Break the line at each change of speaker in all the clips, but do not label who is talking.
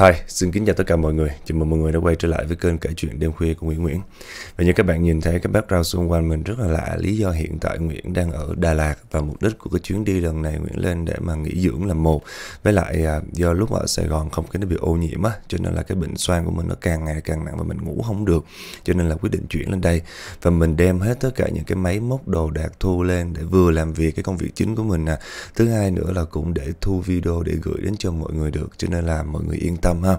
Hi, xin kính chào tất cả mọi người. Chào mừng mọi người đã quay trở lại với kênh kể chuyện đêm khuya của Nguyễn Nguyễn. Và như các bạn nhìn thấy cái background xung quanh mình rất là lạ. Lý do hiện tại Nguyễn đang ở Đà Lạt và mục đích của cái chuyến đi lần này Nguyễn lên để mà nghỉ dưỡng là một. Với lại à, do lúc ở Sài Gòn không khí nó bị ô nhiễm á, cho nên là cái bệnh xoang của mình nó càng ngày càng nặng và mình ngủ không được. Cho nên là quyết định chuyển lên đây và mình đem hết tất cả những cái máy móc đồ đạc thu lên để vừa làm việc cái công việc chính của mình nè. Thứ hai nữa là cũng để thu video để gửi đến cho mọi người được. Cho nên là mọi người yên tâm tâm ha.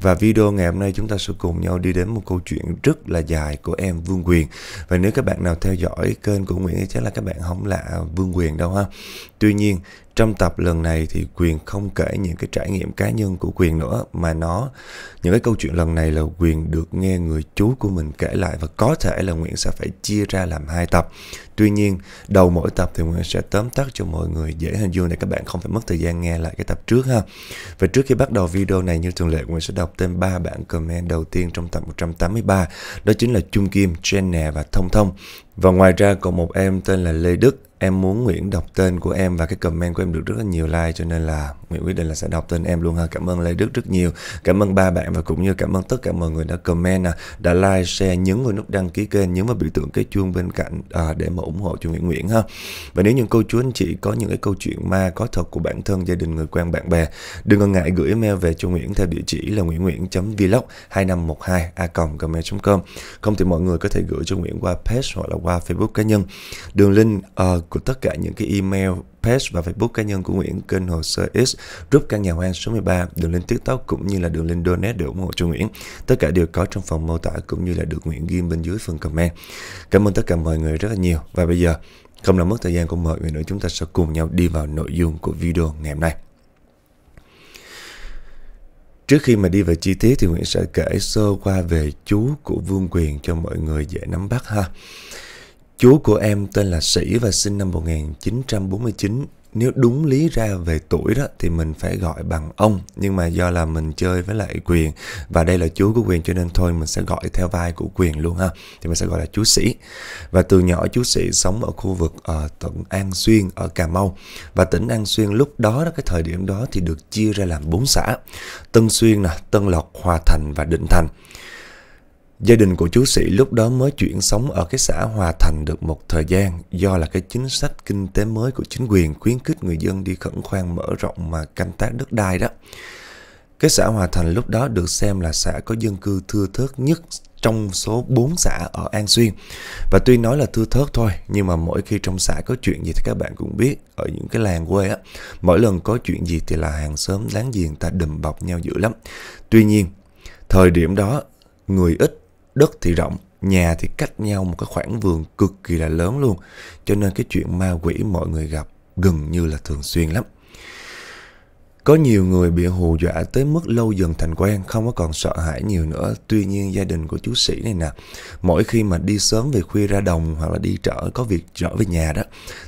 Và video ngày hôm nay chúng ta sẽ cùng nhau đi đến một câu chuyện rất là dài của em Vương Quyền. Và nếu các bạn nào theo dõi kênh của Nguyễn thì chắc là các bạn không lạ Vương Quyền đâu ha. Tuy nhiên trong tập lần này thì quyền không kể những cái trải nghiệm cá nhân của quyền nữa mà nó những cái câu chuyện lần này là quyền được nghe người chú của mình kể lại và có thể là nguyễn sẽ phải chia ra làm hai tập tuy nhiên đầu mỗi tập thì nguyễn sẽ tóm tắt cho mọi người dễ hình dung để các bạn không phải mất thời gian nghe lại cái tập trước ha và trước khi bắt đầu video này như thường lệ nguyễn sẽ đọc tên ba bạn comment đầu tiên trong tập 183 đó chính là Trung Kim, Jen và Thông Thông và ngoài ra còn một em tên là Lê Đức em muốn Nguyễn đọc tên của em và cái comment của em được rất là nhiều like cho nên là Nguyễn quyết định là sẽ đọc tên em luôn ha. Cảm ơn Lê Đức rất nhiều. Cảm ơn ba bạn và cũng như cảm ơn tất cả mọi người đã comment à, đã like, share, nhấn vào nút đăng ký kênh, nhấn vào biểu tượng cái chuông bên cạnh à, để mà ủng hộ cho Nguyễn Nguyễn ha. Và nếu những câu chú anh chị có những cái câu chuyện ma có thật của bản thân, gia đình, người quen, bạn bè, đừng ngần ngại gửi email về cho Nguyễn theo địa chỉ là nguyennguyễn.vlog 2512a.gmail.com. Không thì mọi người có thể gửi cho Nguyễn qua page hoặc là qua Facebook cá nhân. Đường link uh, của tất cả những cái email, page và Facebook cá nhân của Nguyễn, kênh hồ sơ X, group căn nhà hoang số 13, đường link TikTok cũng như là đường link donate để ủng hộ cho Nguyễn. Tất cả đều có trong phần mô tả cũng như là được Nguyễn ghi bên dưới phần comment. Cảm ơn tất cả mọi người rất là nhiều và bây giờ không làm mất thời gian của mọi người nữa chúng ta sẽ cùng nhau đi vào nội dung của video ngày hôm nay. Trước khi mà đi vào chi tiết thì Nguyễn sẽ kể sơ qua về chú của vương quyền cho mọi người dễ nắm bắt ha. Chú của em tên là Sĩ và sinh năm 1949. Nếu đúng lý ra về tuổi đó thì mình phải gọi bằng ông. Nhưng mà do là mình chơi với lại Quyền và đây là chú của Quyền cho nên thôi mình sẽ gọi theo vai của Quyền luôn ha. Thì mình sẽ gọi là chú Sĩ. Và từ nhỏ chú Sĩ sống ở khu vực ở ờ, uh, tận An Xuyên ở Cà Mau. Và tỉnh An Xuyên lúc đó, đó cái thời điểm đó thì được chia ra làm bốn xã. Tân Xuyên, nè Tân Lộc, Hòa Thành và Định Thành. Gia đình của chú Sĩ lúc đó mới chuyển sống ở cái xã Hòa Thành được một thời gian do là cái chính sách kinh tế mới của chính quyền khuyến khích người dân đi khẩn khoan mở rộng mà canh tác đất đai đó. Cái xã Hòa Thành lúc đó được xem là xã có dân cư thưa thớt nhất trong số 4 xã ở An Xuyên. Và tuy nói là thưa thớt thôi, nhưng mà mỗi khi trong xã có chuyện gì thì các bạn cũng biết, ở những cái làng quê á, mỗi lần có chuyện gì thì là hàng xóm láng giềng ta đùm bọc nhau dữ lắm. Tuy nhiên, thời điểm đó, người ít đất thì rộng, nhà thì cách nhau một cái khoảng vườn cực kỳ là lớn luôn. Cho nên cái chuyện ma quỷ mọi người gặp gần như là thường xuyên lắm. Có nhiều người bị hù dọa tới mức lâu dần thành quen, không có còn sợ hãi nhiều nữa. Tuy nhiên gia đình của chú sĩ này nè, mỗi khi mà đi sớm về khuya ra đồng hoặc là đi trở có việc trở về nhà đó,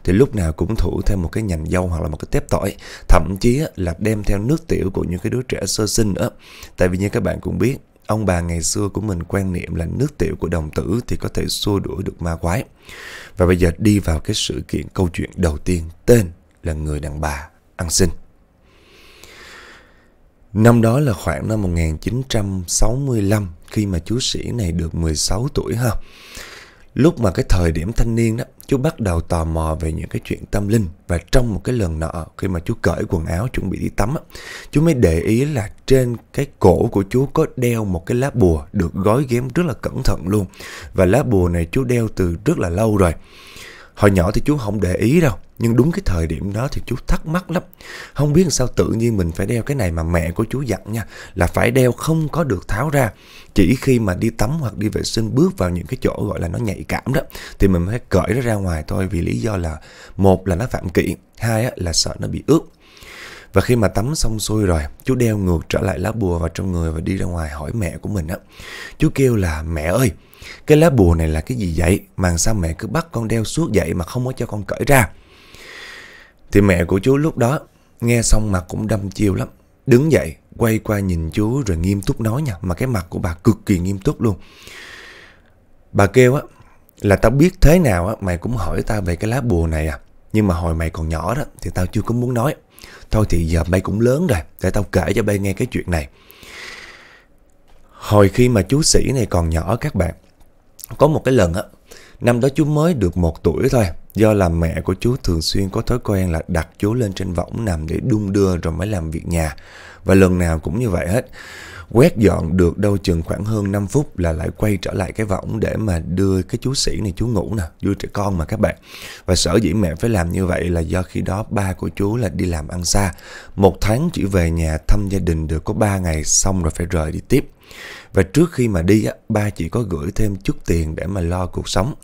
thì lúc nào cũng thủ thêm một cái nhành dâu hoặc là một cái tép tỏi. Thậm chí là đem theo nước tiểu của những cái đứa trẻ sơ sinh nữa. Tại vì như các bạn cũng biết, Ông bà ngày xưa của mình quan niệm là nước tiểu của đồng tử thì có thể xua đuổi được ma quái. Và bây giờ đi vào cái sự kiện câu chuyện đầu tiên tên là người đàn bà ăn xin. Năm đó là khoảng năm 1965 khi mà chú sĩ này được 16 tuổi ha. Lúc mà cái thời điểm thanh niên đó chú bắt đầu tò mò về những cái chuyện tâm linh và trong một cái lần nọ khi mà chú cởi quần áo chuẩn bị đi tắm á chú mới để ý là trên cái cổ của chú có đeo một cái lá bùa được gói ghém rất là cẩn thận luôn và lá bùa này chú đeo từ rất là lâu rồi Hồi nhỏ thì chú không để ý đâu Nhưng đúng cái thời điểm đó thì chú thắc mắc lắm Không biết sao tự nhiên mình phải đeo cái này mà mẹ của chú dặn nha Là phải đeo không có được tháo ra Chỉ khi mà đi tắm hoặc đi vệ sinh bước vào những cái chỗ gọi là nó nhạy cảm đó Thì mình mới cởi nó ra ngoài thôi Vì lý do là Một là nó phạm kỵ Hai là sợ nó bị ướt và khi mà tắm xong xuôi rồi, chú đeo ngược trở lại lá bùa vào trong người và đi ra ngoài hỏi mẹ của mình á. Chú kêu là mẹ ơi, cái lá bùa này là cái gì vậy? Mà sao mẹ cứ bắt con đeo suốt vậy mà không có cho con cởi ra? Thì mẹ của chú lúc đó nghe xong mặt cũng đâm chiêu lắm. Đứng dậy, quay qua nhìn chú rồi nghiêm túc nói nha. Mà cái mặt của bà cực kỳ nghiêm túc luôn. Bà kêu á, là tao biết thế nào á, mày cũng hỏi tao về cái lá bùa này à. Nhưng mà hồi mày còn nhỏ đó thì tao chưa có muốn nói. Thôi thì giờ bay cũng lớn rồi, để tao kể cho bay nghe cái chuyện này. Hồi khi mà chú sĩ này còn nhỏ các bạn, có một cái lần á, năm đó chú mới được một tuổi thôi. Do là mẹ của chú thường xuyên có thói quen là đặt chú lên trên võng nằm để đung đưa rồi mới làm việc nhà. Và lần nào cũng như vậy hết. Quét dọn được đâu chừng khoảng hơn 5 phút là lại quay trở lại cái võng để mà đưa cái chú sĩ này chú ngủ nè, vui trẻ con mà các bạn. Và sở dĩ mẹ phải làm như vậy là do khi đó ba của chú là đi làm ăn xa. Một tháng chỉ về nhà thăm gia đình được có 3 ngày xong rồi phải rời đi tiếp. Và trước khi mà đi, ba chỉ có gửi thêm chút tiền để mà lo cuộc sống.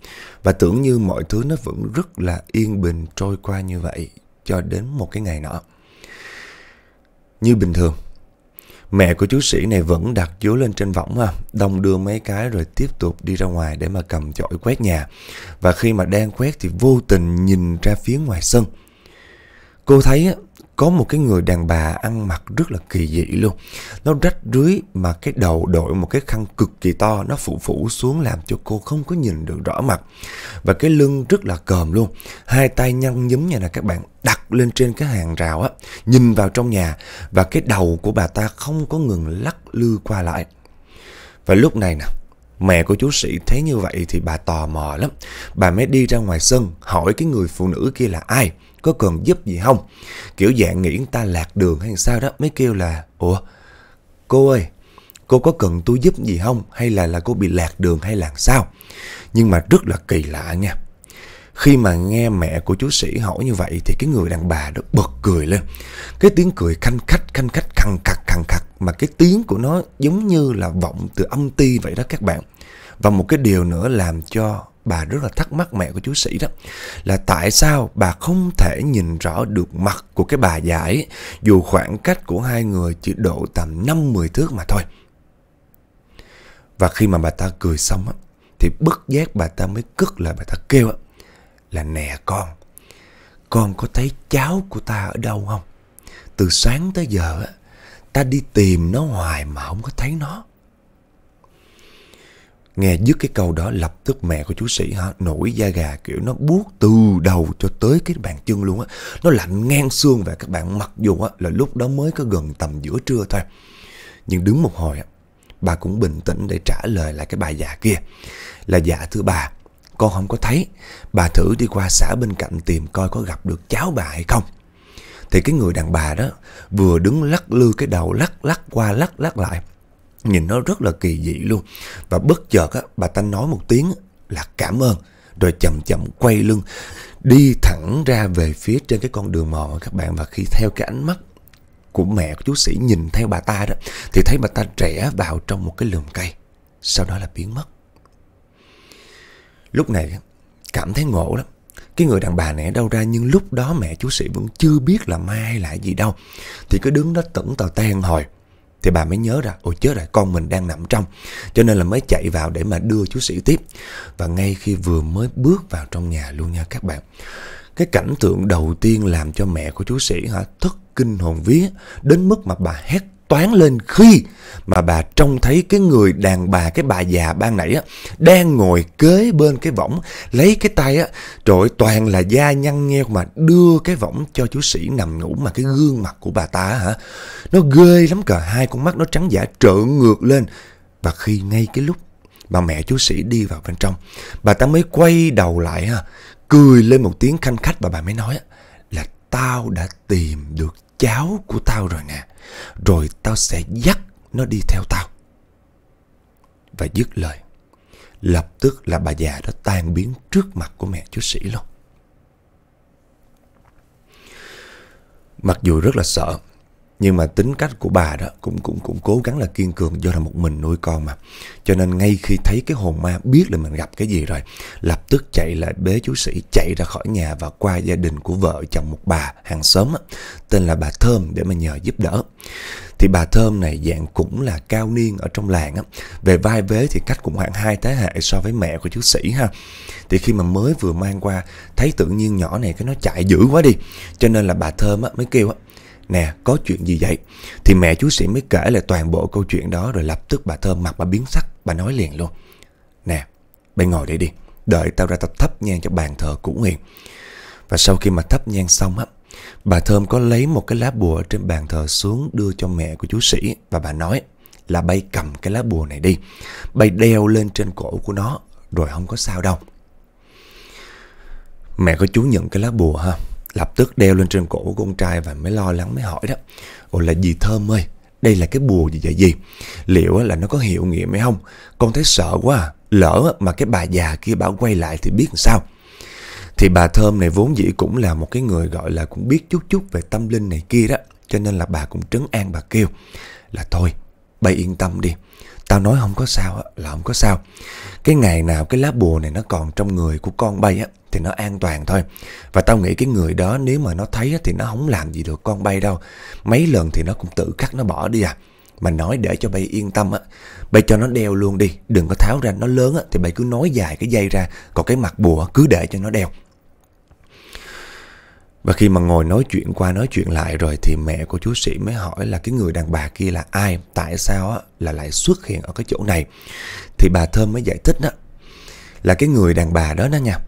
Và tưởng như mọi thứ nó vẫn rất là yên bình trôi qua như vậy cho đến một cái ngày nọ. Như bình thường, mẹ của chú sĩ này vẫn đặt dúa lên trên võng ha, đông đưa mấy cái rồi tiếp tục đi ra ngoài để mà cầm chổi quét nhà. Và khi mà đang quét thì vô tình nhìn ra phía ngoài sân. Cô thấy có một cái người đàn bà ăn mặc rất là kỳ dị luôn nó rách rưới mà cái đầu đội một cái khăn cực kỳ to nó phủ phủ xuống làm cho cô không có nhìn được rõ mặt và cái lưng rất là còm luôn hai tay nhăn nhúm như là các bạn đặt lên trên cái hàng rào á nhìn vào trong nhà và cái đầu của bà ta không có ngừng lắc lư qua lại và lúc này nè Mẹ của chú sĩ thấy như vậy thì bà tò mò lắm. Bà mới đi ra ngoài sân hỏi cái người phụ nữ kia là ai có cần giúp gì không? Kiểu dạng nghĩ người ta lạc đường hay sao đó mới kêu là Ủa, cô ơi, cô có cần tôi giúp gì không? Hay là là cô bị lạc đường hay là sao? Nhưng mà rất là kỳ lạ nha. Khi mà nghe mẹ của chú sĩ hỏi như vậy thì cái người đàn bà đó bật cười lên. Cái tiếng cười khanh khách, khanh khách, khăng khắc, khăng khắc. Mà cái tiếng của nó giống như là vọng từ âm ti vậy đó các bạn. Và một cái điều nữa làm cho bà rất là thắc mắc mẹ của chú sĩ đó là tại sao bà không thể nhìn rõ được mặt của cái bà già ấy dù khoảng cách của hai người chỉ độ tầm 5-10 thước mà thôi. Và khi mà bà ta cười xong á, thì bất giác bà ta mới cất lại bà ta kêu á, là nè con, con có thấy cháu của ta ở đâu không? Từ sáng tới giờ á, ta đi tìm nó hoài mà không có thấy nó. Nghe dứt cái câu đó lập tức mẹ của chú sĩ hả nổi da gà kiểu nó buốt từ đầu cho tới cái bàn chân luôn á. Nó lạnh ngang xương và các bạn mặc dù á, là lúc đó mới có gần tầm giữa trưa thôi. Nhưng đứng một hồi á, bà cũng bình tĩnh để trả lời lại cái bà già kia. Là dạ thưa bà, con không có thấy. Bà thử đi qua xã bên cạnh tìm coi có gặp được cháu bà hay không. Thì cái người đàn bà đó vừa đứng lắc lư cái đầu lắc lắc qua lắc lắc lại Nhìn nó rất là kỳ dị luôn. Và bất chợt á, bà ta nói một tiếng là cảm ơn. Rồi chậm chậm quay lưng. Đi thẳng ra về phía trên cái con đường mòn các bạn. Và khi theo cái ánh mắt của mẹ của chú sĩ nhìn theo bà ta đó. Thì thấy bà ta trẻ vào trong một cái lùm cây. Sau đó là biến mất. Lúc này cảm thấy ngộ lắm. Cái người đàn bà nẻ đâu ra nhưng lúc đó mẹ chú sĩ vẫn chưa biết là mai hay là gì đâu. Thì cứ đứng đó tẩn tờ ten hồi thì bà mới nhớ ra ôi chết rồi con mình đang nằm trong cho nên là mới chạy vào để mà đưa chú sĩ tiếp và ngay khi vừa mới bước vào trong nhà luôn nha các bạn cái cảnh tượng đầu tiên làm cho mẹ của chú sĩ hả thất kinh hồn vía đến mức mà bà hét toán lên khi mà bà trông thấy cái người đàn bà, cái bà già ban nãy á, đang ngồi kế bên cái võng, lấy cái tay á, trời toàn là da nhăn nheo mà đưa cái võng cho chú sĩ nằm ngủ mà cái gương mặt của bà ta hả, nó ghê lắm cờ, hai con mắt nó trắng giả trợn ngược lên. Và khi ngay cái lúc mà mẹ chú sĩ đi vào bên trong, bà ta mới quay đầu lại ha, cười lên một tiếng khanh khách và bà mới nói là tao đã tìm được cháu của tao rồi nè. Rồi tao sẽ dắt nó đi theo tao Và dứt lời Lập tức là bà già đó tan biến trước mặt của mẹ chú sĩ luôn Mặc dù rất là sợ nhưng mà tính cách của bà đó cũng cũng cũng cố gắng là kiên cường do là một mình nuôi con mà cho nên ngay khi thấy cái hồn ma biết là mình gặp cái gì rồi lập tức chạy lại bế chú sĩ chạy ra khỏi nhà và qua gia đình của vợ chồng một bà hàng xóm á, tên là bà thơm để mà nhờ giúp đỡ thì bà thơm này dạng cũng là cao niên ở trong làng á về vai vế thì cách cũng khoảng hai thế hệ so với mẹ của chú sĩ ha thì khi mà mới vừa mang qua thấy tự nhiên nhỏ này cái nó chạy dữ quá đi cho nên là bà thơm á mới kêu á Nè có chuyện gì vậy Thì mẹ chú sĩ mới kể lại toàn bộ câu chuyện đó Rồi lập tức bà Thơm mặt bà biến sắc Bà nói liền luôn Nè bà ngồi để đi Đợi tao ra tập thắp nhang cho bàn thờ cũ Nguyên Và sau khi mà thắp nhang xong á Bà Thơm có lấy một cái lá bùa trên bàn thờ xuống đưa cho mẹ của chú sĩ Và bà nói là bay cầm cái lá bùa này đi Bay đeo lên trên cổ của nó Rồi không có sao đâu Mẹ của chú nhận cái lá bùa ha lập tức đeo lên trên cổ của con trai và mới lo lắng mới hỏi đó ồ là gì thơm ơi đây là cái bùa gì vậy gì liệu là nó có hiệu nghiệm hay không con thấy sợ quá à. lỡ mà cái bà già kia bảo quay lại thì biết làm sao thì bà thơm này vốn dĩ cũng là một cái người gọi là cũng biết chút chút về tâm linh này kia đó cho nên là bà cũng trấn an bà kêu là thôi bà yên tâm đi tao nói không có sao là không có sao cái ngày nào cái lá bùa này nó còn trong người của con bay á Thì nó an toàn thôi Và tao nghĩ cái người đó nếu mà nó thấy á, Thì nó không làm gì được con bay đâu Mấy lần thì nó cũng tự khắc nó bỏ đi à mà nói để cho bay yên tâm á bay cho nó đeo luôn đi đừng có tháo ra nó lớn á thì bay cứ nói dài cái dây ra còn cái mặt bùa cứ để cho nó đeo và khi mà ngồi nói chuyện qua nói chuyện lại rồi thì mẹ của chú sĩ mới hỏi là cái người đàn bà kia là ai, tại sao á, là lại xuất hiện ở cái chỗ này. Thì bà Thơm mới giải thích đó là cái người đàn bà đó đó nha.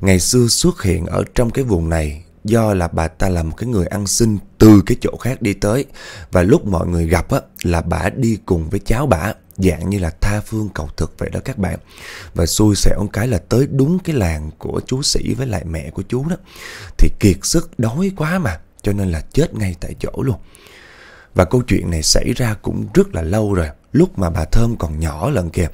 Ngày xưa xuất hiện ở trong cái vùng này do là bà ta là một cái người ăn xin từ cái chỗ khác đi tới và lúc mọi người gặp á, là bà đi cùng với cháu bà dạng như là tha phương cầu thực vậy đó các bạn. Và xui xẻo cái là tới đúng cái làng của chú Sĩ với lại mẹ của chú đó. Thì kiệt sức đói quá mà, cho nên là chết ngay tại chỗ luôn. Và câu chuyện này xảy ra cũng rất là lâu rồi lúc mà bà Thơm còn nhỏ lần kìa.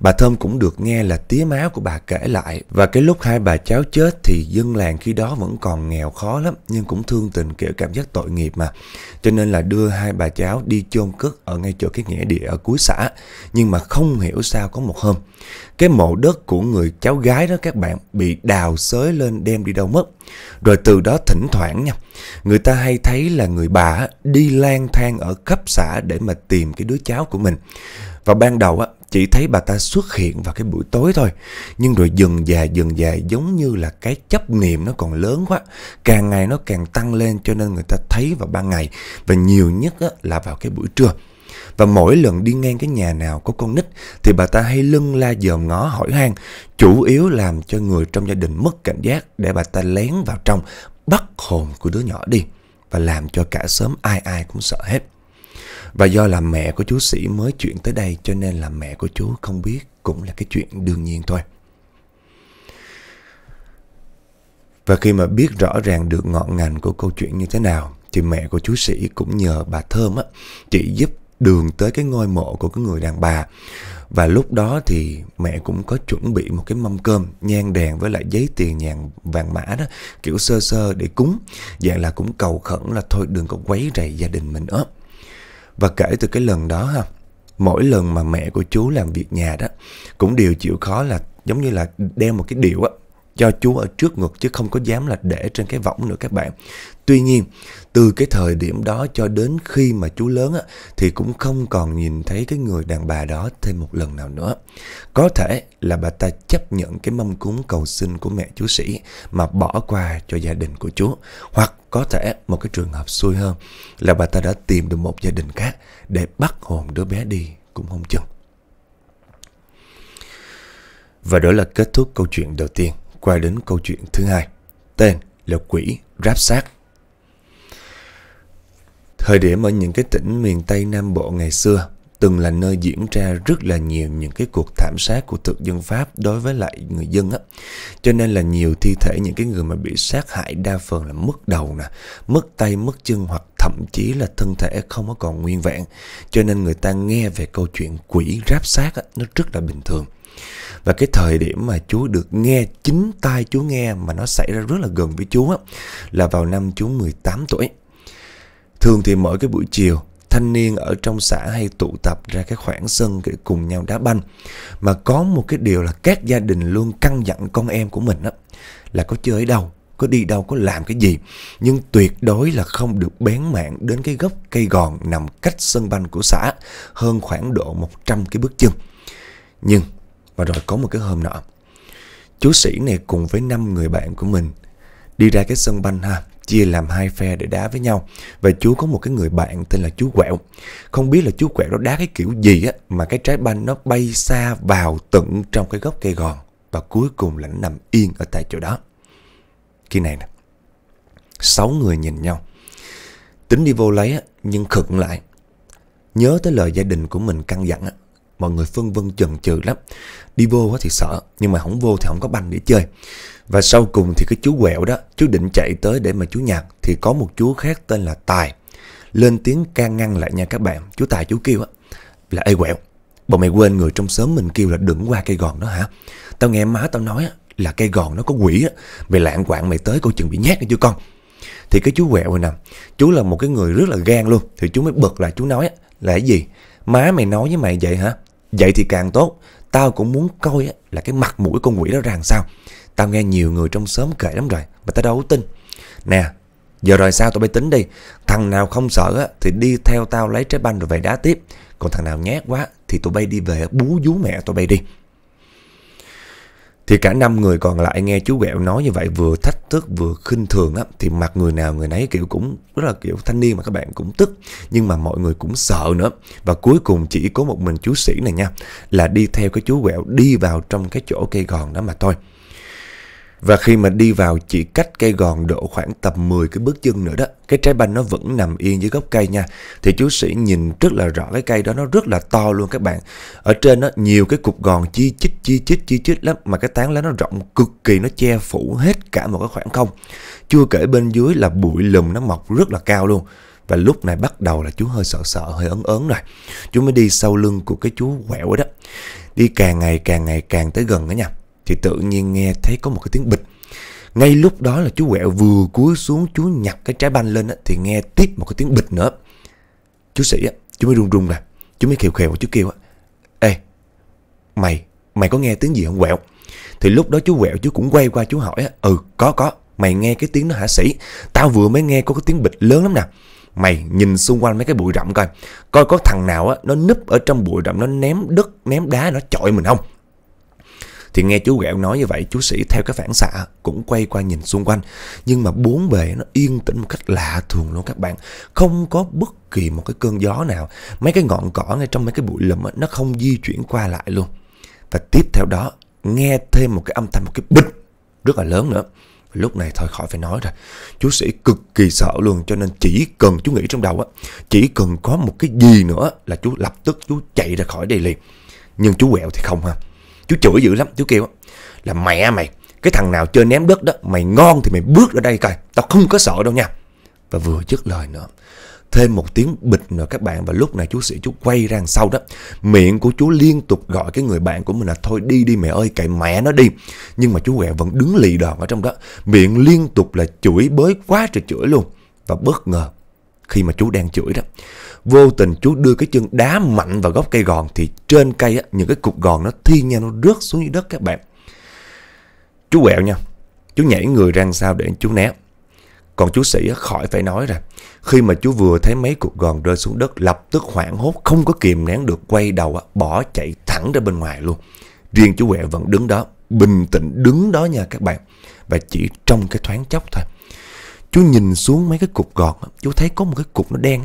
Bà Thơm cũng được nghe là tía má của bà kể lại. Và cái lúc hai bà cháu chết thì dân làng khi đó vẫn còn nghèo khó lắm, nhưng cũng thương tình kiểu cảm giác tội nghiệp mà. Cho nên là đưa hai bà cháu đi chôn cất ở ngay chỗ cái nghĩa địa ở cuối xã. Nhưng mà không hiểu sao có một hôm, cái mộ đất của người cháu gái đó các bạn bị đào xới lên đem đi đâu mất. Rồi từ đó thỉnh thoảng nha, người ta hay thấy là người bà đi lang thang ở khắp xã để mà tìm cái đứa cháu của mình. Và ban đầu á chỉ thấy bà ta xuất hiện vào cái buổi tối thôi, nhưng rồi dần dài dần dài giống như là cái chấp niệm nó còn lớn quá, càng ngày nó càng tăng lên cho nên người ta thấy vào ban ngày và nhiều nhất á là vào cái buổi trưa. Và mỗi lần đi ngang cái nhà nào có con nít thì bà ta hay lưng la dòm ngó hỏi han, chủ yếu làm cho người trong gia đình mất cảnh giác để bà ta lén vào trong bắt hồn của đứa nhỏ đi và làm cho cả xóm ai ai cũng sợ hết. Và do là mẹ của chú Sĩ mới chuyển tới đây cho nên là mẹ của chú không biết cũng là cái chuyện đương nhiên thôi. Và khi mà biết rõ ràng được ngọn ngành của câu chuyện như thế nào thì mẹ của chú Sĩ cũng nhờ bà Thơm á, chỉ giúp đường tới cái ngôi mộ của cái người đàn bà và lúc đó thì mẹ cũng có chuẩn bị một cái mâm cơm, nhang đèn với lại giấy tiền nhàn vàng mã đó, kiểu sơ sơ để cúng. Dạng là cũng cầu khẩn là thôi đừng có quấy rầy gia đình mình nữa Và kể từ cái lần đó ha, mỗi lần mà mẹ của chú làm việc nhà đó, cũng đều chịu khó là giống như là đeo một cái điệu á, cho chú ở trước ngực chứ không có dám là để trên cái võng nữa các bạn. Tuy nhiên từ cái thời điểm đó cho đến khi mà chú lớn á, thì cũng không còn nhìn thấy cái người đàn bà đó thêm một lần nào nữa. Có thể là bà ta chấp nhận cái mâm cúng cầu xin của mẹ chú sĩ mà bỏ qua cho gia đình của chú. Hoặc có thể một cái trường hợp xui hơn là bà ta đã tìm được một gia đình khác để bắt hồn đứa bé đi cũng không chừng. Và đó là kết thúc câu chuyện đầu tiên, qua đến câu chuyện thứ hai. Tên là Quỷ Ráp Sát Thời điểm ở những cái tỉnh miền Tây Nam Bộ ngày xưa từng là nơi diễn ra rất là nhiều những cái cuộc thảm sát của thực dân Pháp đối với lại người dân á. Cho nên là nhiều thi thể những cái người mà bị sát hại đa phần là mất đầu nè, mất tay, mất chân hoặc thậm chí là thân thể không có còn nguyên vẹn. Cho nên người ta nghe về câu chuyện quỷ ráp sát á, nó rất là bình thường. Và cái thời điểm mà chú được nghe chính tai chú nghe mà nó xảy ra rất là gần với chú á là vào năm chú 18 tuổi. Thường thì mỗi cái buổi chiều, thanh niên ở trong xã hay tụ tập ra cái khoảng sân để cùng nhau đá banh. Mà có một cái điều là các gia đình luôn căn dặn con em của mình á, là có chơi đâu, có đi đâu, có làm cái gì. Nhưng tuyệt đối là không được bén mạng đến cái gốc cây gòn nằm cách sân banh của xã hơn khoảng độ 100 cái bước chân. Nhưng, và rồi có một cái hôm nọ, chú sĩ này cùng với năm người bạn của mình Đi ra cái sân banh ha, chia làm hai phe để đá với nhau. Và chú có một cái người bạn tên là chú Quẹo. Không biết là chú Quẹo đó đá cái kiểu gì á, mà cái trái banh nó bay xa vào tận trong cái gốc cây gòn. Và cuối cùng là nó nằm yên ở tại chỗ đó. Khi này nè, sáu người nhìn nhau. Tính đi vô lấy á, nhưng khựng lại. Nhớ tới lời gia đình của mình căn dặn á, mọi người phân vân chần chừ lắm. Đi vô thì sợ, nhưng mà không vô thì không có banh để chơi. Và sau cùng thì cái chú quẹo đó, chú định chạy tới để mà chú nhặt thì có một chú khác tên là Tài. Lên tiếng can ngăn lại nha các bạn, chú Tài chú kêu á là ê quẹo. Bọn mày quên người trong xóm mình kêu là đừng qua cây gòn đó hả? Tao nghe má tao nói là cây gòn nó có quỷ á, mày lạng quạng mày tới coi chừng bị nhát nữa chưa con. Thì cái chú quẹo này nè, chú là một cái người rất là gan luôn, thì chú mới bực là chú nói là cái gì? Má mày nói với mày vậy hả? Vậy thì càng tốt Tao cũng muốn coi là cái mặt mũi con quỷ đó ra sao Tao nghe nhiều người trong xóm kể lắm rồi Mà tao đâu tin Nè Giờ rồi sao tụi bay tính đi Thằng nào không sợ á, thì đi theo tao lấy trái banh rồi về đá tiếp Còn thằng nào nhát quá Thì tụi bay đi về bú vú mẹ tụi bay đi thì cả năm người còn lại nghe chú Bẹo nói như vậy vừa thách thức vừa khinh thường á thì mặt người nào người nấy kiểu cũng rất là kiểu thanh niên mà các bạn cũng tức nhưng mà mọi người cũng sợ nữa. Và cuối cùng chỉ có một mình chú sĩ này nha là đi theo cái chú Bẹo đi vào trong cái chỗ cây gòn đó mà thôi. Và khi mà đi vào chỉ cách cây gòn độ khoảng tầm 10 cái bước chân nữa đó Cái trái banh nó vẫn nằm yên dưới gốc cây nha Thì chú sĩ nhìn rất là rõ cái cây đó nó rất là to luôn các bạn Ở trên nó nhiều cái cục gòn chi chít chi chít chi chít lắm Mà cái tán lá nó rộng cực kỳ nó che phủ hết cả một cái khoảng không Chưa kể bên dưới là bụi lùm nó mọc rất là cao luôn và lúc này bắt đầu là chú hơi sợ sợ, hơi ấn ớn rồi. Chú mới đi sau lưng của cái chú quẹo đó. Đi càng ngày càng ngày càng tới gần đó nha thì tự nhiên nghe thấy có một cái tiếng bịch. Ngay lúc đó là chú quẹo vừa cúi xuống chú nhặt cái trái banh lên á, thì nghe tiếp một cái tiếng bịch nữa. Chú sĩ á, chú mới run run ra, chú mới khều khều chú kêu á. Ê, mày, mày có nghe tiếng gì không quẹo? Thì lúc đó chú quẹo chú cũng quay qua chú hỏi á, ừ có có, mày nghe cái tiếng nó hả sĩ, tao vừa mới nghe có cái tiếng bịch lớn lắm nè. Mày nhìn xung quanh mấy cái bụi rậm coi Coi có thằng nào á Nó núp ở trong bụi rậm Nó ném đất, ném đá Nó chọi mình không thì nghe chú Gẹo nói như vậy chú Sĩ theo cái phản xạ cũng quay qua nhìn xung quanh. Nhưng mà bốn bề nó yên tĩnh một cách lạ thường luôn các bạn. Không có bất kỳ một cái cơn gió nào. Mấy cái ngọn cỏ ngay trong mấy cái bụi lùm nó không di chuyển qua lại luôn. Và tiếp theo đó nghe thêm một cái âm thanh một cái bịch rất là lớn nữa. Lúc này thôi khỏi phải nói rồi Chú sĩ cực kỳ sợ luôn Cho nên chỉ cần chú nghĩ trong đầu á Chỉ cần có một cái gì nữa Là chú lập tức chú chạy ra khỏi đây liền Nhưng chú quẹo thì không ha chú chửi dữ lắm chú kêu á là mẹ mày cái thằng nào chơi ném đất đó mày ngon thì mày bước ra đây coi tao không có sợ đâu nha và vừa dứt lời nữa thêm một tiếng bịch nữa các bạn và lúc này chú sĩ chú quay ra sau đó miệng của chú liên tục gọi cái người bạn của mình là thôi đi đi mẹ ơi cậy mẹ nó đi nhưng mà chú quẹ vẫn đứng lì đòn ở trong đó miệng liên tục là chửi bới quá trời chửi luôn và bất ngờ khi mà chú đang chửi đó Vô tình chú đưa cái chân đá mạnh vào gốc cây gòn thì trên cây á, những cái cục gòn nó thi nhau nó rớt xuống dưới đất các bạn. Chú quẹo nha. Chú nhảy người ra sao để chú né. Còn chú sĩ khỏi phải nói rồi. Khi mà chú vừa thấy mấy cục gòn rơi xuống đất lập tức hoảng hốt không có kìm nén được quay đầu á, bỏ chạy thẳng ra bên ngoài luôn. Riêng chú quẹo vẫn đứng đó bình tĩnh đứng đó nha các bạn. Và chỉ trong cái thoáng chốc thôi Chú nhìn xuống mấy cái cục gọt Chú thấy có một cái cục nó đen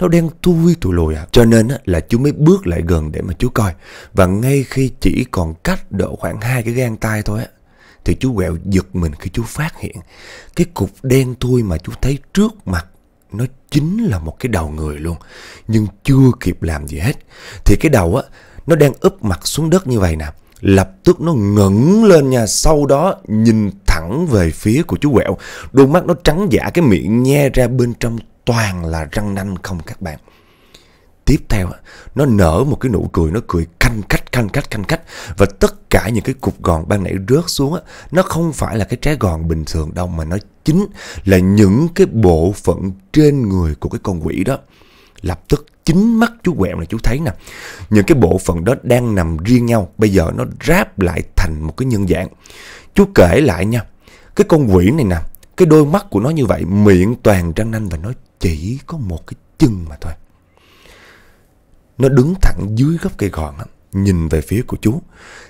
Nó đen thui tụi lùi à Cho nên là chú mới bước lại gần để mà chú coi Và ngay khi chỉ còn cách độ khoảng hai cái gang tay thôi á Thì chú quẹo giật mình khi chú phát hiện Cái cục đen thui mà chú thấy trước mặt Nó chính là một cái đầu người luôn Nhưng chưa kịp làm gì hết Thì cái đầu á Nó đang úp mặt xuống đất như vậy nè Lập tức nó ngẩng lên nha, sau đó nhìn thẳng về phía của chú quẹo. Đôi mắt nó trắng giả cái miệng nhe ra bên trong toàn là răng nanh không các bạn. Tiếp theo, nó nở một cái nụ cười, nó cười canh cách canh cách canh cách Và tất cả những cái cục gòn ban nãy rớt xuống, nó không phải là cái trái gòn bình thường đâu, mà nó chính là những cái bộ phận trên người của cái con quỷ đó lập tức chính mắt chú quẹo này chú thấy nè những cái bộ phận đó đang nằm riêng nhau bây giờ nó ráp lại thành một cái nhân dạng chú kể lại nha cái con quỷ này nè cái đôi mắt của nó như vậy miệng toàn răng nanh và nó chỉ có một cái chân mà thôi nó đứng thẳng dưới gốc cây gòn nhìn về phía của chú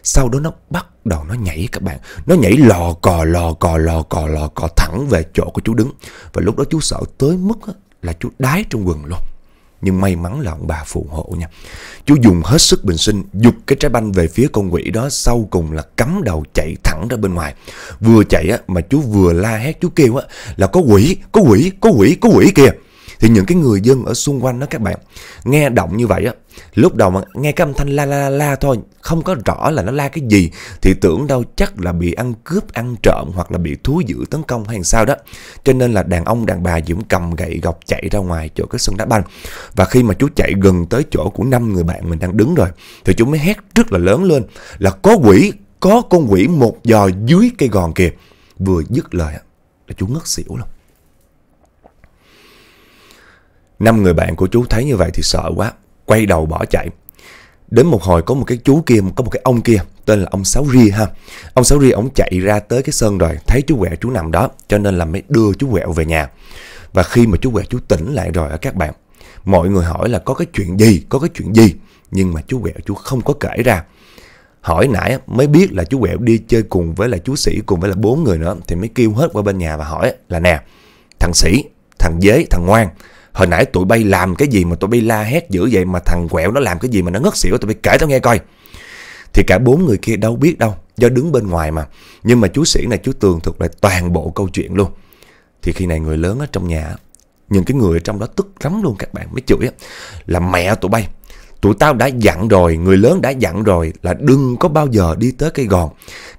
sau đó nó bắt đầu nó nhảy các bạn nó nhảy lò cò lò cò lò cò lò cò thẳng về chỗ của chú đứng và lúc đó chú sợ tới mức là chú đái trong quần luôn nhưng may mắn là ông bà phù hộ nha Chú dùng hết sức bình sinh Dục cái trái banh về phía con quỷ đó Sau cùng là cắm đầu chạy thẳng ra bên ngoài Vừa chạy á, mà chú vừa la hét Chú kêu á, là có quỷ, có quỷ, có quỷ, có quỷ kìa Thì những cái người dân ở xung quanh đó các bạn Nghe động như vậy á Lúc đầu mà nghe cái âm thanh la la la thôi, không có rõ là nó la cái gì thì tưởng đâu chắc là bị ăn cướp, ăn trộm hoặc là bị thú dữ tấn công hay sao đó. Cho nên là đàn ông đàn bà dũng cầm gậy gọc chạy ra ngoài chỗ cái sân đá banh. Và khi mà chú chạy gần tới chỗ của năm người bạn mình đang đứng rồi thì chú mới hét rất là lớn lên là có quỷ, có con quỷ một giò dưới cây gòn kìa. Vừa dứt lời là chú ngất xỉu luôn. Năm người bạn của chú thấy như vậy thì sợ quá quay đầu bỏ chạy đến một hồi có một cái chú kia có một cái ông kia tên là ông sáu Ri ha ông sáu Ri ông chạy ra tới cái sân rồi thấy chú quẹo chú nằm đó cho nên là mới đưa chú quẹo về nhà và khi mà chú quẹo chú tỉnh lại rồi các bạn mọi người hỏi là có cái chuyện gì có cái chuyện gì nhưng mà chú quẹo chú không có kể ra hỏi nãy mới biết là chú quẹo đi chơi cùng với là chú sĩ cùng với là bốn người nữa thì mới kêu hết qua bên nhà và hỏi là nè thằng sĩ thằng dế thằng ngoan Hồi nãy tụi bay làm cái gì mà tụi bay la hét dữ vậy mà thằng quẹo nó làm cái gì mà nó ngất xỉu tụi bay kể tao nghe coi. Thì cả bốn người kia đâu biết đâu, do đứng bên ngoài mà. Nhưng mà chú sĩ này chú tường thuật lại toàn bộ câu chuyện luôn. Thì khi này người lớn ở trong nhà, những cái người ở trong đó tức lắm luôn các bạn mới chửi là mẹ tụi bay. Tụi tao đã dặn rồi, người lớn đã dặn rồi là đừng có bao giờ đi tới cây gòn.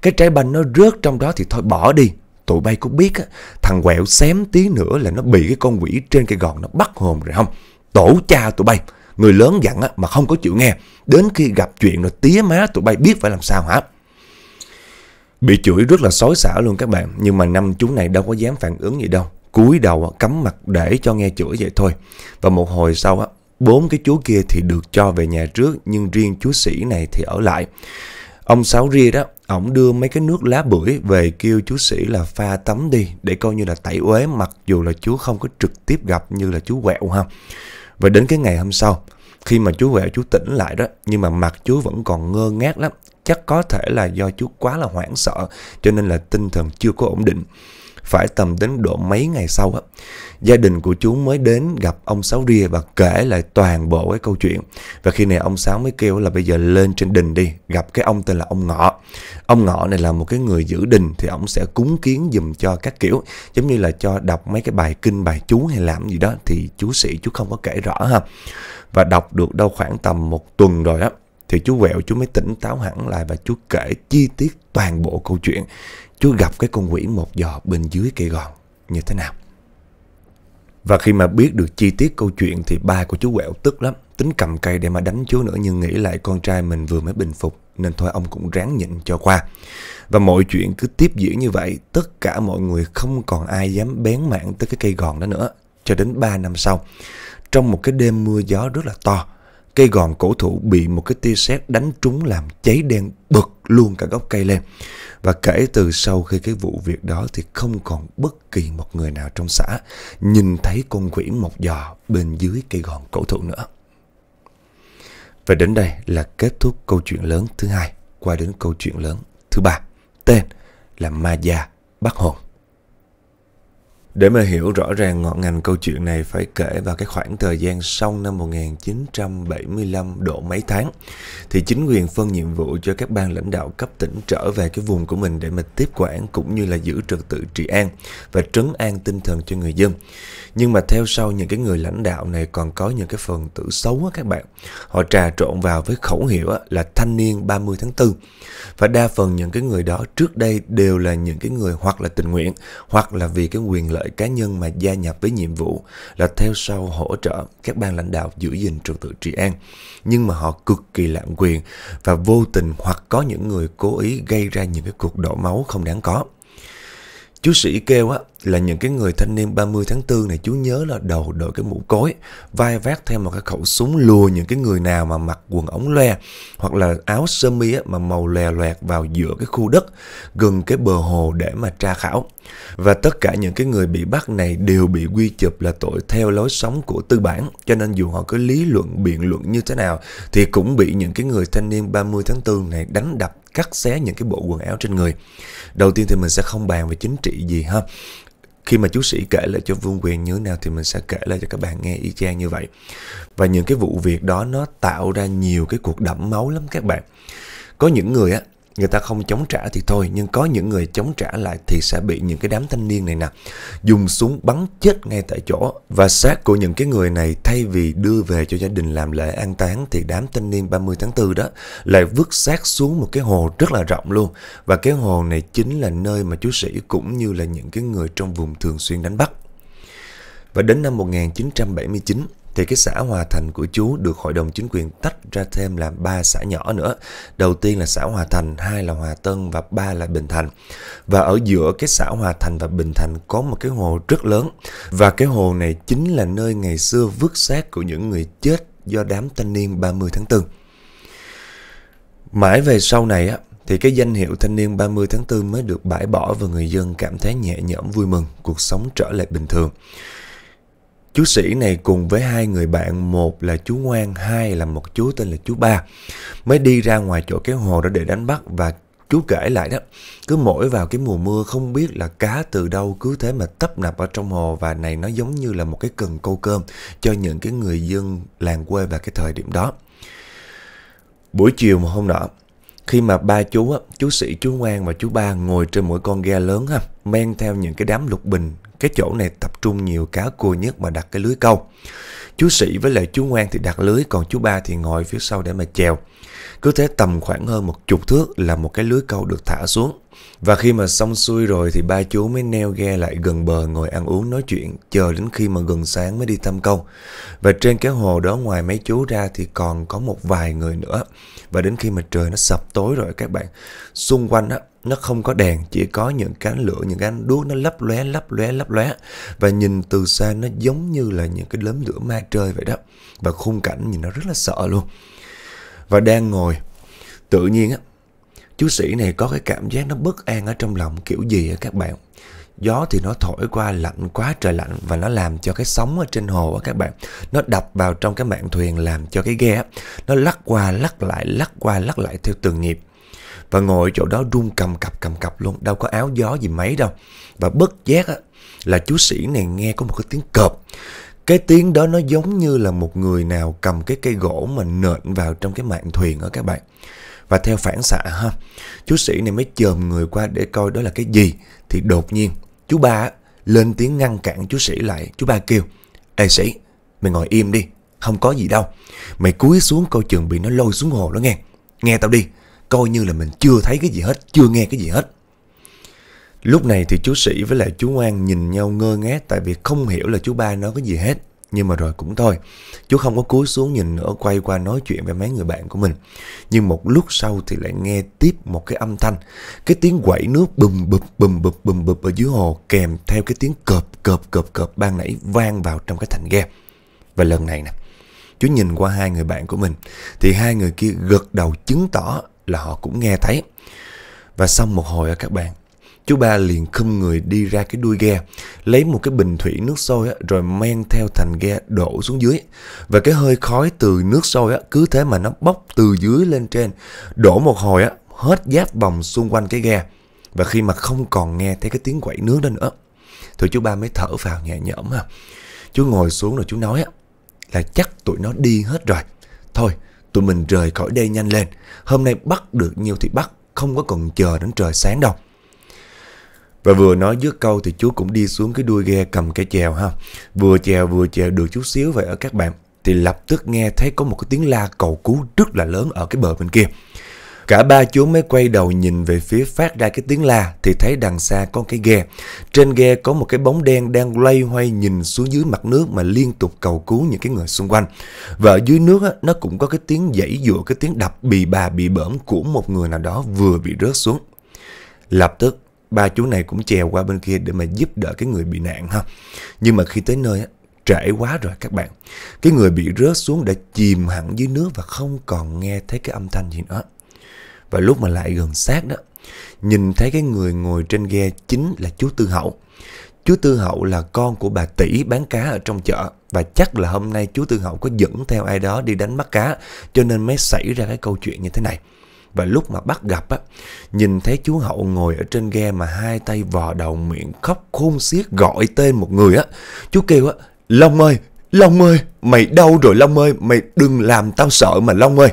Cái trái banh nó rớt trong đó thì thôi bỏ đi, Tụi bay có biết á, thằng quẹo xém tí nữa là nó bị cái con quỷ trên cây gòn nó bắt hồn rồi không? Tổ cha tụi bay, người lớn dặn á, mà không có chịu nghe. Đến khi gặp chuyện rồi tía má tụi bay biết phải làm sao hả? Bị chửi rất là xói xả luôn các bạn Nhưng mà năm chú này đâu có dám phản ứng gì đâu cúi đầu cắm mặt để cho nghe chửi vậy thôi Và một hồi sau á Bốn cái chú kia thì được cho về nhà trước Nhưng riêng chú sĩ này thì ở lại Ông Sáu Ria đó ổng đưa mấy cái nước lá bưởi về kêu chú sĩ là pha tắm đi để coi như là tẩy uế mặc dù là chú không có trực tiếp gặp như là chú quẹo ha. Và đến cái ngày hôm sau, khi mà chú quẹo chú tỉnh lại đó, nhưng mà mặt chú vẫn còn ngơ ngác lắm. Chắc có thể là do chú quá là hoảng sợ cho nên là tinh thần chưa có ổn định phải tầm đến độ mấy ngày sau á, gia đình của chú mới đến gặp ông Sáu Ria và kể lại toàn bộ cái câu chuyện. Và khi này ông Sáu mới kêu là bây giờ lên trên đình đi, gặp cái ông tên là ông Ngọ. Ông Ngọ này là một cái người giữ đình thì ông sẽ cúng kiến dùm cho các kiểu, giống như là cho đọc mấy cái bài kinh, bài chú hay làm gì đó thì chú sĩ chú không có kể rõ ha. Và đọc được đâu khoảng tầm một tuần rồi á thì chú Vẹo chú mới tỉnh táo hẳn lại và chú kể chi tiết toàn bộ câu chuyện chú gặp cái con quỷ một giò bên dưới cây gòn như thế nào. Và khi mà biết được chi tiết câu chuyện thì ba của chú Quẹo tức lắm, tính cầm cây để mà đánh chú nữa nhưng nghĩ lại con trai mình vừa mới bình phục nên thôi ông cũng ráng nhịn cho qua. Và mọi chuyện cứ tiếp diễn như vậy, tất cả mọi người không còn ai dám bén mảng tới cái cây gòn đó nữa cho đến 3 năm sau. Trong một cái đêm mưa gió rất là to, Cây gòn cổ thụ bị một cái tia sét đánh trúng làm cháy đen bực luôn cả gốc cây lên. Và kể từ sau khi cái vụ việc đó thì không còn bất kỳ một người nào trong xã nhìn thấy con quỷ một giò bên dưới cây gòn cổ thụ nữa. Và đến đây là kết thúc câu chuyện lớn thứ hai, qua đến câu chuyện lớn thứ ba. Tên là Ma Gia Bắc Hồn. Để mà hiểu rõ ràng ngọn ngành câu chuyện này phải kể vào cái khoảng thời gian sau năm 1975 độ mấy tháng thì chính quyền phân nhiệm vụ cho các ban lãnh đạo cấp tỉnh trở về cái vùng của mình để mà tiếp quản cũng như là giữ trật tự trị an và trấn an tinh thần cho người dân. Nhưng mà theo sau những cái người lãnh đạo này còn có những cái phần tử xấu á các bạn. Họ trà trộn vào với khẩu hiệu là thanh niên 30 tháng 4. Và đa phần những cái người đó trước đây đều là những cái người hoặc là tình nguyện hoặc là vì cái quyền lợi lợi cá nhân mà gia nhập với nhiệm vụ là theo sau hỗ trợ các ban lãnh đạo giữ gìn trật tự trị an. Nhưng mà họ cực kỳ lạm quyền và vô tình hoặc có những người cố ý gây ra những cái cuộc đổ máu không đáng có. Chú Sĩ kêu á là những cái người thanh niên 30 tháng 4 này chú nhớ là đầu đội cái mũ cối, vai vác thêm một cái khẩu súng lùa những cái người nào mà mặc quần ống loe hoặc là áo sơ mi á, mà màu lè loẹt vào giữa cái khu đất gần cái bờ hồ để mà tra khảo. Và tất cả những cái người bị bắt này đều bị quy chụp là tội theo lối sống của tư bản, cho nên dù họ có lý luận biện luận như thế nào thì cũng bị những cái người thanh niên 30 tháng 4 này đánh đập cắt xé những cái bộ quần áo trên người. Đầu tiên thì mình sẽ không bàn về chính trị gì ha. Khi mà chú sĩ kể lại cho Vương Quyền như thế nào thì mình sẽ kể lại cho các bạn nghe y chang như vậy. Và những cái vụ việc đó nó tạo ra nhiều cái cuộc đẫm máu lắm các bạn. Có những người á, người ta không chống trả thì thôi nhưng có những người chống trả lại thì sẽ bị những cái đám thanh niên này nè dùng súng bắn chết ngay tại chỗ và xác của những cái người này thay vì đưa về cho gia đình làm lễ an táng thì đám thanh niên 30 tháng 4 đó lại vứt xác xuống một cái hồ rất là rộng luôn và cái hồ này chính là nơi mà chú sĩ cũng như là những cái người trong vùng thường xuyên đánh bắt và đến năm 1979 thì cái xã Hòa Thành của chú được hội đồng chính quyền tách ra thêm làm ba xã nhỏ nữa. Đầu tiên là xã Hòa Thành, hai là Hòa Tân và ba là Bình Thành. Và ở giữa cái xã Hòa Thành và Bình Thành có một cái hồ rất lớn và cái hồ này chính là nơi ngày xưa vứt xác của những người chết do đám thanh niên 30 tháng 4. Mãi về sau này á thì cái danh hiệu thanh niên 30 tháng 4 mới được bãi bỏ và người dân cảm thấy nhẹ nhõm vui mừng, cuộc sống trở lại bình thường. Chú sĩ này cùng với hai người bạn, một là chú Ngoan, hai là một chú tên là chú Ba, mới đi ra ngoài chỗ cái hồ đó để đánh bắt và chú kể lại đó cứ mỗi vào cái mùa mưa không biết là cá từ đâu cứ thế mà tấp nập ở trong hồ và này nó giống như là một cái cần câu cơm cho những cái người dân làng quê vào cái thời điểm đó buổi chiều mà hôm nọ khi mà ba chú á, chú sĩ chú ngoan và chú ba ngồi trên mỗi con ghe lớn ha men theo những cái đám lục bình cái chỗ này tập trung nhiều cá cua nhất mà đặt cái lưới câu. Chú Sĩ với lại chú Ngoan thì đặt lưới, còn chú Ba thì ngồi phía sau để mà chèo. Cứ thế tầm khoảng hơn một chục thước là một cái lưới câu được thả xuống. Và khi mà xong xuôi rồi thì ba chú mới neo ghe lại gần bờ ngồi ăn uống nói chuyện, chờ đến khi mà gần sáng mới đi thăm câu. Và trên cái hồ đó ngoài mấy chú ra thì còn có một vài người nữa. Và đến khi mà trời nó sập tối rồi các bạn, xung quanh á, nó không có đèn chỉ có những cái lửa những cái đuốc nó lấp lóe lấp lóe lấp lóe và nhìn từ xa nó giống như là những cái đốm lửa ma trời vậy đó và khung cảnh nhìn nó rất là sợ luôn và đang ngồi tự nhiên á chú sĩ này có cái cảm giác nó bất an ở trong lòng kiểu gì á các bạn gió thì nó thổi qua lạnh quá trời lạnh và nó làm cho cái sóng ở trên hồ á các bạn nó đập vào trong cái mạn thuyền làm cho cái ghe nó lắc qua lắc lại lắc qua lắc lại theo từng nhịp và ngồi chỗ đó run cầm cập cầm cập luôn, đâu có áo gió gì mấy đâu. Và bất giác á, là chú sĩ này nghe có một cái tiếng cọp. Cái tiếng đó nó giống như là một người nào cầm cái cây gỗ mà nện vào trong cái mạng thuyền ở các bạn. Và theo phản xạ ha, chú sĩ này mới chồm người qua để coi đó là cái gì. Thì đột nhiên, chú ba lên tiếng ngăn cản chú sĩ lại. Chú ba kêu, Ê sĩ, mày ngồi im đi, không có gì đâu. Mày cúi xuống coi chừng bị nó lôi xuống hồ đó nghe. Nghe tao đi, coi như là mình chưa thấy cái gì hết, chưa nghe cái gì hết. Lúc này thì chú Sĩ với lại chú Ngoan nhìn nhau ngơ ngác tại vì không hiểu là chú ba nói cái gì hết. Nhưng mà rồi cũng thôi, chú không có cúi xuống nhìn nữa, quay qua nói chuyện với mấy người bạn của mình. Nhưng một lúc sau thì lại nghe tiếp một cái âm thanh, cái tiếng quẩy nước bùm bùm bùm bùm bùm bùm ở dưới hồ kèm theo cái tiếng cộp cộp cộp cộp ban nãy vang vào trong cái thành ghe. Và lần này nè, chú nhìn qua hai người bạn của mình thì hai người kia gật đầu chứng tỏ là họ cũng nghe thấy. Và xong một hồi các bạn, chú ba liền khum người đi ra cái đuôi ghe, lấy một cái bình thủy nước sôi rồi men theo thành ghe đổ xuống dưới. Và cái hơi khói từ nước sôi cứ thế mà nó bốc từ dưới lên trên, đổ một hồi hết giáp vòng xung quanh cái ghe. Và khi mà không còn nghe thấy cái tiếng quẩy nước đó nữa, thì chú ba mới thở vào nhẹ nhõm ha. Chú ngồi xuống rồi chú nói là chắc tụi nó đi hết rồi. Thôi, Tụi mình rời khỏi đây nhanh lên Hôm nay bắt được nhiều thì bắt Không có cần chờ đến trời sáng đâu và vừa nói dứt câu thì chú cũng đi xuống cái đuôi ghe cầm cái chèo ha. Vừa chèo vừa chèo được chút xíu vậy ở các bạn. Thì lập tức nghe thấy có một cái tiếng la cầu cứu rất là lớn ở cái bờ bên kia. Cả ba chú mới quay đầu nhìn về phía phát ra cái tiếng la thì thấy đằng xa có cái ghe. Trên ghe có một cái bóng đen đang loay hoay nhìn xuống dưới mặt nước mà liên tục cầu cứu những cái người xung quanh. Và ở dưới nước á, nó cũng có cái tiếng dãy dụa, cái tiếng đập bì bà bị bỡm của một người nào đó vừa bị rớt xuống. Lập tức ba chú này cũng chèo qua bên kia để mà giúp đỡ cái người bị nạn ha. Nhưng mà khi tới nơi á, trễ quá rồi các bạn. Cái người bị rớt xuống đã chìm hẳn dưới nước và không còn nghe thấy cái âm thanh gì nữa. Và lúc mà lại gần sát đó Nhìn thấy cái người ngồi trên ghe chính là chú Tư Hậu Chú Tư Hậu là con của bà tỷ bán cá ở trong chợ Và chắc là hôm nay chú Tư Hậu có dẫn theo ai đó đi đánh bắt cá Cho nên mới xảy ra cái câu chuyện như thế này và lúc mà bắt gặp á, nhìn thấy chú Hậu ngồi ở trên ghe mà hai tay vò đầu miệng khóc khôn xiết gọi tên một người á. Chú kêu á, Long ơi, Long ơi, mày đâu rồi Long ơi, mày đừng làm tao sợ mà Long ơi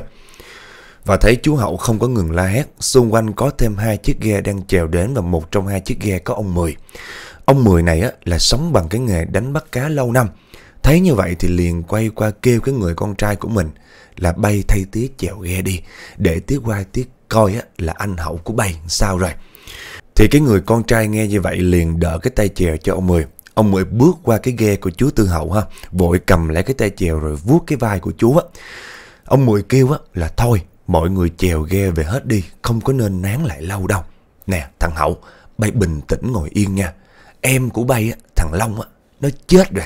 và thấy chú Hậu không có ngừng la hét, xung quanh có thêm hai chiếc ghe đang chèo đến và một trong hai chiếc ghe có ông Mười. Ông Mười này á, là sống bằng cái nghề đánh bắt cá lâu năm. Thấy như vậy thì liền quay qua kêu cái người con trai của mình là bay thay tía chèo ghe đi, để tía qua tía coi á, là anh Hậu của bay sao rồi. Thì cái người con trai nghe như vậy liền đỡ cái tay chèo cho ông Mười. Ông Mười bước qua cái ghe của chú Tư Hậu ha, vội cầm lấy cái tay chèo rồi vuốt cái vai của chú á. Ông Mười kêu á, là thôi Mọi người chèo ghe về hết đi Không có nên nán lại lâu đâu Nè thằng Hậu Bay bình tĩnh ngồi yên nha Em của bay thằng Long Nó chết rồi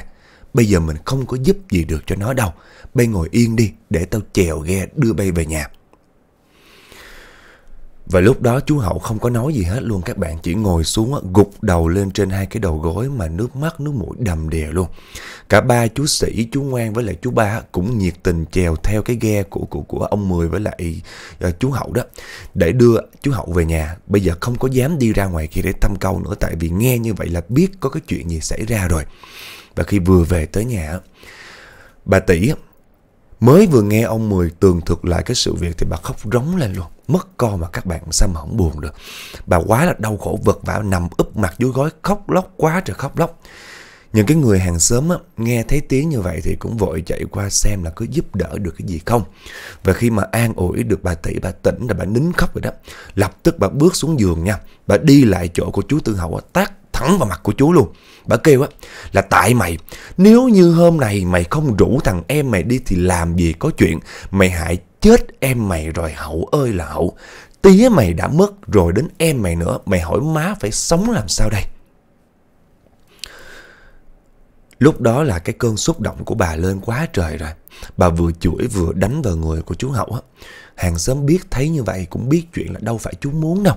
Bây giờ mình không có giúp gì được cho nó đâu Bay ngồi yên đi Để tao chèo ghe đưa bay về nhà và lúc đó chú Hậu không có nói gì hết luôn Các bạn chỉ ngồi xuống gục đầu lên trên hai cái đầu gối Mà nước mắt nước mũi đầm đìa luôn Cả ba chú Sĩ, chú Ngoan với lại chú Ba Cũng nhiệt tình chèo theo cái ghe của của của ông Mười với lại uh, chú Hậu đó Để đưa chú Hậu về nhà Bây giờ không có dám đi ra ngoài kia để thăm câu nữa Tại vì nghe như vậy là biết có cái chuyện gì xảy ra rồi Và khi vừa về tới nhà Bà Tỷ Mới vừa nghe ông Mười tường thuật lại cái sự việc thì bà khóc rống lên luôn. Mất con mà các bạn sao mà không buồn được. Bà quá là đau khổ vật vã nằm úp mặt dưới gói khóc lóc quá trời khóc lóc. Những cái người hàng xóm á, nghe thấy tiếng như vậy thì cũng vội chạy qua xem là có giúp đỡ được cái gì không. Và khi mà an ủi được bà tỷ bà tỉnh là bà nín khóc rồi đó. Lập tức bà bước xuống giường nha. Bà đi lại chỗ của chú Tư Hậu á, tát thẳng vào mặt của chú luôn. Bà kêu á là tại mày, nếu như hôm nay mày không rủ thằng em mày đi thì làm gì có chuyện, mày hại chết em mày rồi hậu ơi là hậu. Tía mày đã mất rồi đến em mày nữa, mày hỏi má phải sống làm sao đây? Lúc đó là cái cơn xúc động của bà lên quá trời rồi. Bà vừa chửi vừa đánh vào người của chú Hậu á. Hàng xóm biết thấy như vậy cũng biết chuyện là đâu phải chú muốn đâu.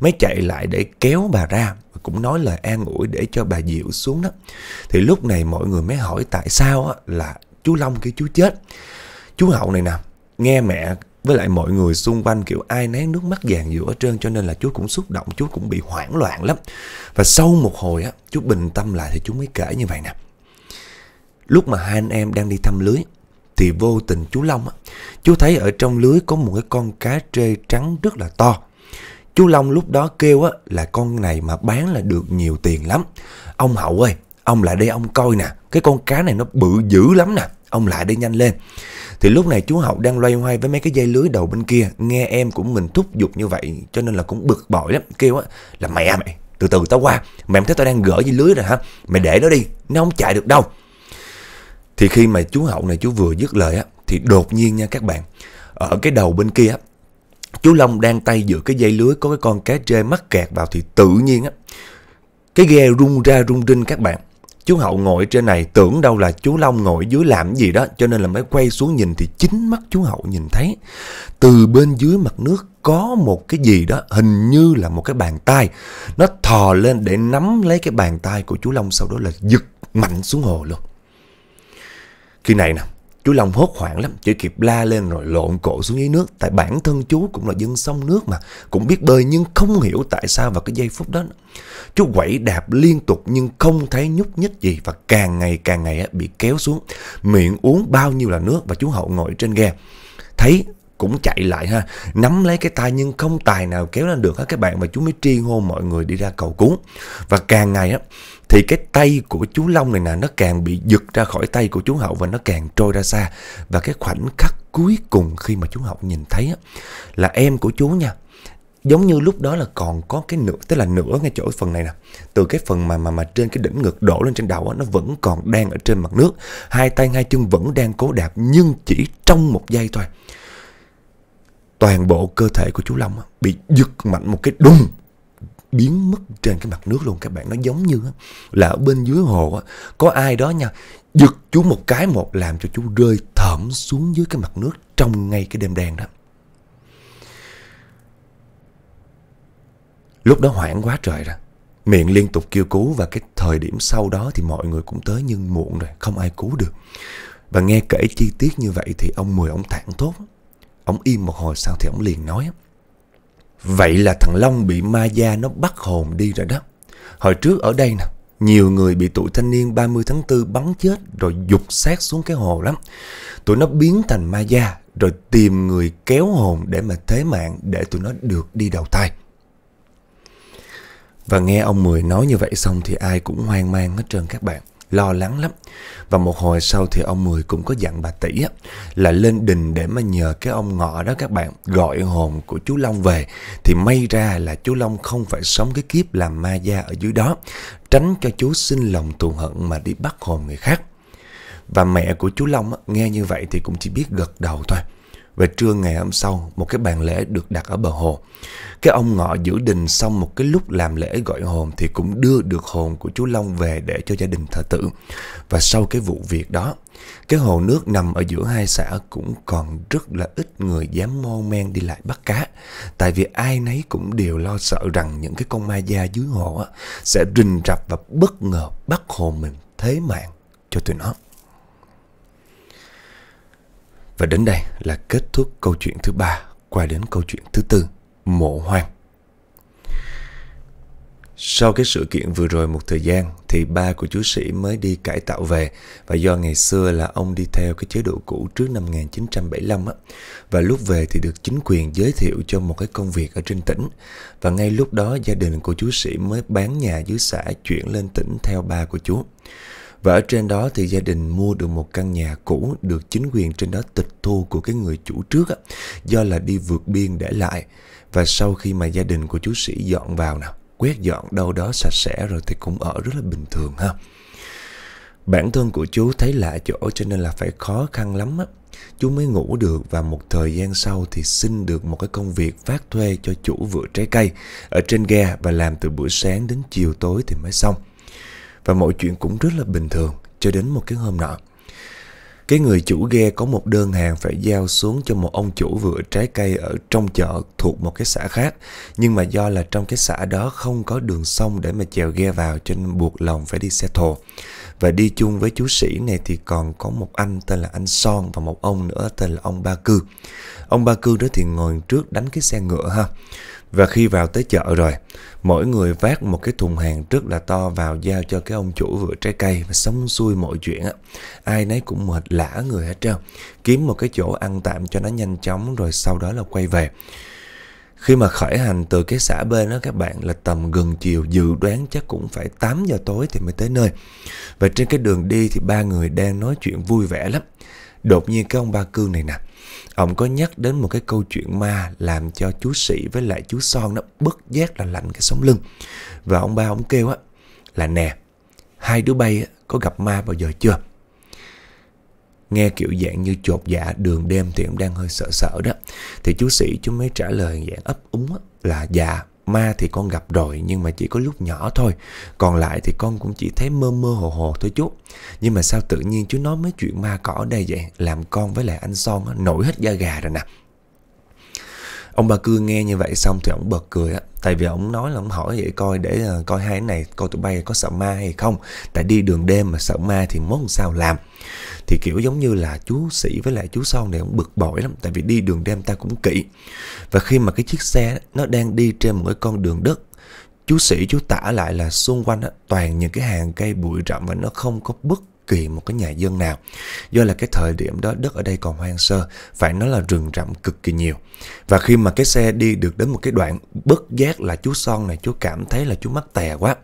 Mới chạy lại để kéo bà ra. và Cũng nói lời an ủi để cho bà dịu xuống đó. Thì lúc này mọi người mới hỏi tại sao á, là chú Long kia chú chết. Chú Hậu này nè, nghe mẹ với lại mọi người xung quanh kiểu ai nấy nước mắt vàng giữa trơn cho nên là chú cũng xúc động, chú cũng bị hoảng loạn lắm. Và sau một hồi á, chú bình tâm lại thì chú mới kể như vậy nè. Lúc mà hai anh em đang đi thăm lưới thì vô tình chú Long chú thấy ở trong lưới có một cái con cá trê trắng rất là to. Chú Long lúc đó kêu á là con này mà bán là được nhiều tiền lắm. Ông Hậu ơi, ông lại đây ông coi nè, cái con cá này nó bự dữ lắm nè, ông lại đây nhanh lên. Thì lúc này chú Hậu đang loay hoay với mấy cái dây lưới đầu bên kia, nghe em của mình thúc giục như vậy cho nên là cũng bực bội lắm, kêu á là mẹ mày, từ từ tao qua, mày thấy tao đang gỡ dây lưới rồi hả? Mày để nó đi, nó không chạy được đâu. Thì khi mà chú Hậu này chú vừa dứt lời á Thì đột nhiên nha các bạn Ở cái đầu bên kia á Chú Long đang tay giữa cái dây lưới có cái con cá trê mắc kẹt vào thì tự nhiên á Cái ghe rung ra rung rinh các bạn Chú Hậu ngồi trên này tưởng đâu là chú Long ngồi dưới làm gì đó Cho nên là mới quay xuống nhìn thì chính mắt chú Hậu nhìn thấy Từ bên dưới mặt nước có một cái gì đó hình như là một cái bàn tay Nó thò lên để nắm lấy cái bàn tay của chú Long sau đó là giật mạnh xuống hồ luôn khi này nè, chú Long hốt hoảng lắm, chỉ kịp la lên rồi lộn cổ xuống dưới nước. Tại bản thân chú cũng là dân sông nước mà, cũng biết bơi nhưng không hiểu tại sao vào cái giây phút đó. Chú quẩy đạp liên tục nhưng không thấy nhúc nhích gì và càng ngày càng ngày bị kéo xuống. Miệng uống bao nhiêu là nước và chú Hậu ngồi trên ghe. Thấy cũng chạy lại ha nắm lấy cái tay nhưng không tài nào kéo lên được á các bạn và chú mới tri hô mọi người đi ra cầu cứu và càng ngày á thì cái tay của chú Long này nè nó càng bị giật ra khỏi tay của chú Hậu và nó càng trôi ra xa và cái khoảnh khắc cuối cùng khi mà chú Hậu nhìn thấy á là em của chú nha giống như lúc đó là còn có cái nửa tức là nửa ngay chỗ phần này nè từ cái phần mà mà mà trên cái đỉnh ngực đổ lên trên đầu á nó vẫn còn đang ở trên mặt nước hai tay hai chân vẫn đang cố đạp nhưng chỉ trong một giây thôi toàn bộ cơ thể của chú Long bị giật mạnh một cái đùng biến mất trên cái mặt nước luôn các bạn nó giống như là ở bên dưới hồ có ai đó nha giật chú một cái một làm cho chú rơi thẩm xuống dưới cái mặt nước trong ngay cái đêm đen đó lúc đó hoảng quá trời ra miệng liên tục kêu cứu và cái thời điểm sau đó thì mọi người cũng tới nhưng muộn rồi không ai cứu được và nghe kể chi tiết như vậy thì ông mười ông thản thốt Ông im một hồi sau thì ông liền nói Vậy là thằng Long bị ma gia nó bắt hồn đi rồi đó Hồi trước ở đây nè Nhiều người bị tụi thanh niên 30 tháng 4 bắn chết Rồi dục xác xuống cái hồ lắm Tụi nó biến thành ma gia Rồi tìm người kéo hồn để mà thế mạng Để tụi nó được đi đầu thai Và nghe ông Mười nói như vậy xong Thì ai cũng hoang mang hết trơn các bạn lo lắng lắm. Và một hồi sau thì ông Mười cũng có dặn bà Tỷ á, là lên đình để mà nhờ cái ông ngọ đó các bạn gọi hồn của chú Long về. Thì may ra là chú Long không phải sống cái kiếp làm ma gia ở dưới đó, tránh cho chú sinh lòng thù hận mà đi bắt hồn người khác. Và mẹ của chú Long á, nghe như vậy thì cũng chỉ biết gật đầu thôi và trưa ngày hôm sau, một cái bàn lễ được đặt ở bờ hồ. Cái ông ngọ giữ đình xong một cái lúc làm lễ gọi hồn thì cũng đưa được hồn của chú Long về để cho gia đình thờ tự. Và sau cái vụ việc đó, cái hồ nước nằm ở giữa hai xã cũng còn rất là ít người dám mon men đi lại bắt cá. Tại vì ai nấy cũng đều lo sợ rằng những cái con ma da dưới hồ sẽ rình rập và bất ngờ bắt hồn mình thế mạng cho tụi nó. Và đến đây là kết thúc câu chuyện thứ ba qua đến câu chuyện thứ tư, mộ hoang. Sau cái sự kiện vừa rồi một thời gian thì ba của chú sĩ mới đi cải tạo về và do ngày xưa là ông đi theo cái chế độ cũ trước năm 1975 á và lúc về thì được chính quyền giới thiệu cho một cái công việc ở trên tỉnh và ngay lúc đó gia đình của chú sĩ mới bán nhà dưới xã chuyển lên tỉnh theo ba của chú. Và ở trên đó thì gia đình mua được một căn nhà cũ được chính quyền trên đó tịch thu của cái người chủ trước á, do là đi vượt biên để lại. Và sau khi mà gia đình của chú sĩ dọn vào nào, quét dọn đâu đó sạch sẽ rồi thì cũng ở rất là bình thường ha. Bản thân của chú thấy lạ chỗ cho nên là phải khó khăn lắm á. Chú mới ngủ được và một thời gian sau thì xin được một cái công việc phát thuê cho chủ vựa trái cây ở trên ghe và làm từ buổi sáng đến chiều tối thì mới xong. Và mọi chuyện cũng rất là bình thường cho đến một cái hôm nọ. Cái người chủ ghe có một đơn hàng phải giao xuống cho một ông chủ vựa trái cây ở trong chợ thuộc một cái xã khác. Nhưng mà do là trong cái xã đó không có đường sông để mà chèo ghe vào cho nên buộc lòng phải đi xe thồ. Và đi chung với chú sĩ này thì còn có một anh tên là anh Son và một ông nữa tên là ông Ba Cư. Ông Ba Cư đó thì ngồi trước đánh cái xe ngựa ha. Và khi vào tới chợ rồi, mỗi người vác một cái thùng hàng rất là to vào giao cho cái ông chủ vựa trái cây và xong xuôi mọi chuyện á. Ai nấy cũng mệt lã người hết trơn. Kiếm một cái chỗ ăn tạm cho nó nhanh chóng rồi sau đó là quay về. Khi mà khởi hành từ cái xã bên đó các bạn là tầm gần chiều dự đoán chắc cũng phải 8 giờ tối thì mới tới nơi. Và trên cái đường đi thì ba người đang nói chuyện vui vẻ lắm. Đột nhiên cái ông Ba Cương này nè, ông có nhắc đến một cái câu chuyện ma làm cho chú Sĩ với lại chú Son nó bất giác là lạnh cái sống lưng. Và ông Ba ông kêu á là nè, hai đứa bay có gặp ma bao giờ chưa? Nghe kiểu dạng như chột dạ đường đêm thì ông đang hơi sợ sợ đó. Thì chú Sĩ chú mới trả lời dạng ấp úng là dạ Ma thì con gặp rồi nhưng mà chỉ có lúc nhỏ thôi Còn lại thì con cũng chỉ thấy mơ mơ hồ hồ thôi chút Nhưng mà sao tự nhiên chú nói mấy chuyện ma cỏ đây vậy Làm con với lại anh Son nổi hết da gà rồi nè Ông bà cưa nghe như vậy xong thì ông bật cười á Tại vì ông nói là ông hỏi vậy coi để ờ, coi hai cái này coi tụi bay có sợ ma hay không Tại đi đường đêm mà sợ ma thì mốt sao làm thì kiểu giống như là chú sĩ với lại chú sau này cũng bực bội lắm tại vì đi đường đêm ta cũng kỹ và khi mà cái chiếc xe nó đang đi trên một cái con đường đất chú sĩ chú tả lại là xung quanh đó, toàn những cái hàng cây bụi rậm và nó không có bất kỳ một cái nhà dân nào do là cái thời điểm đó đất ở đây còn hoang sơ phải nói là rừng rậm cực kỳ nhiều và khi mà cái xe đi được đến một cái đoạn bất giác là chú son này chú cảm thấy là chú mắc tè quá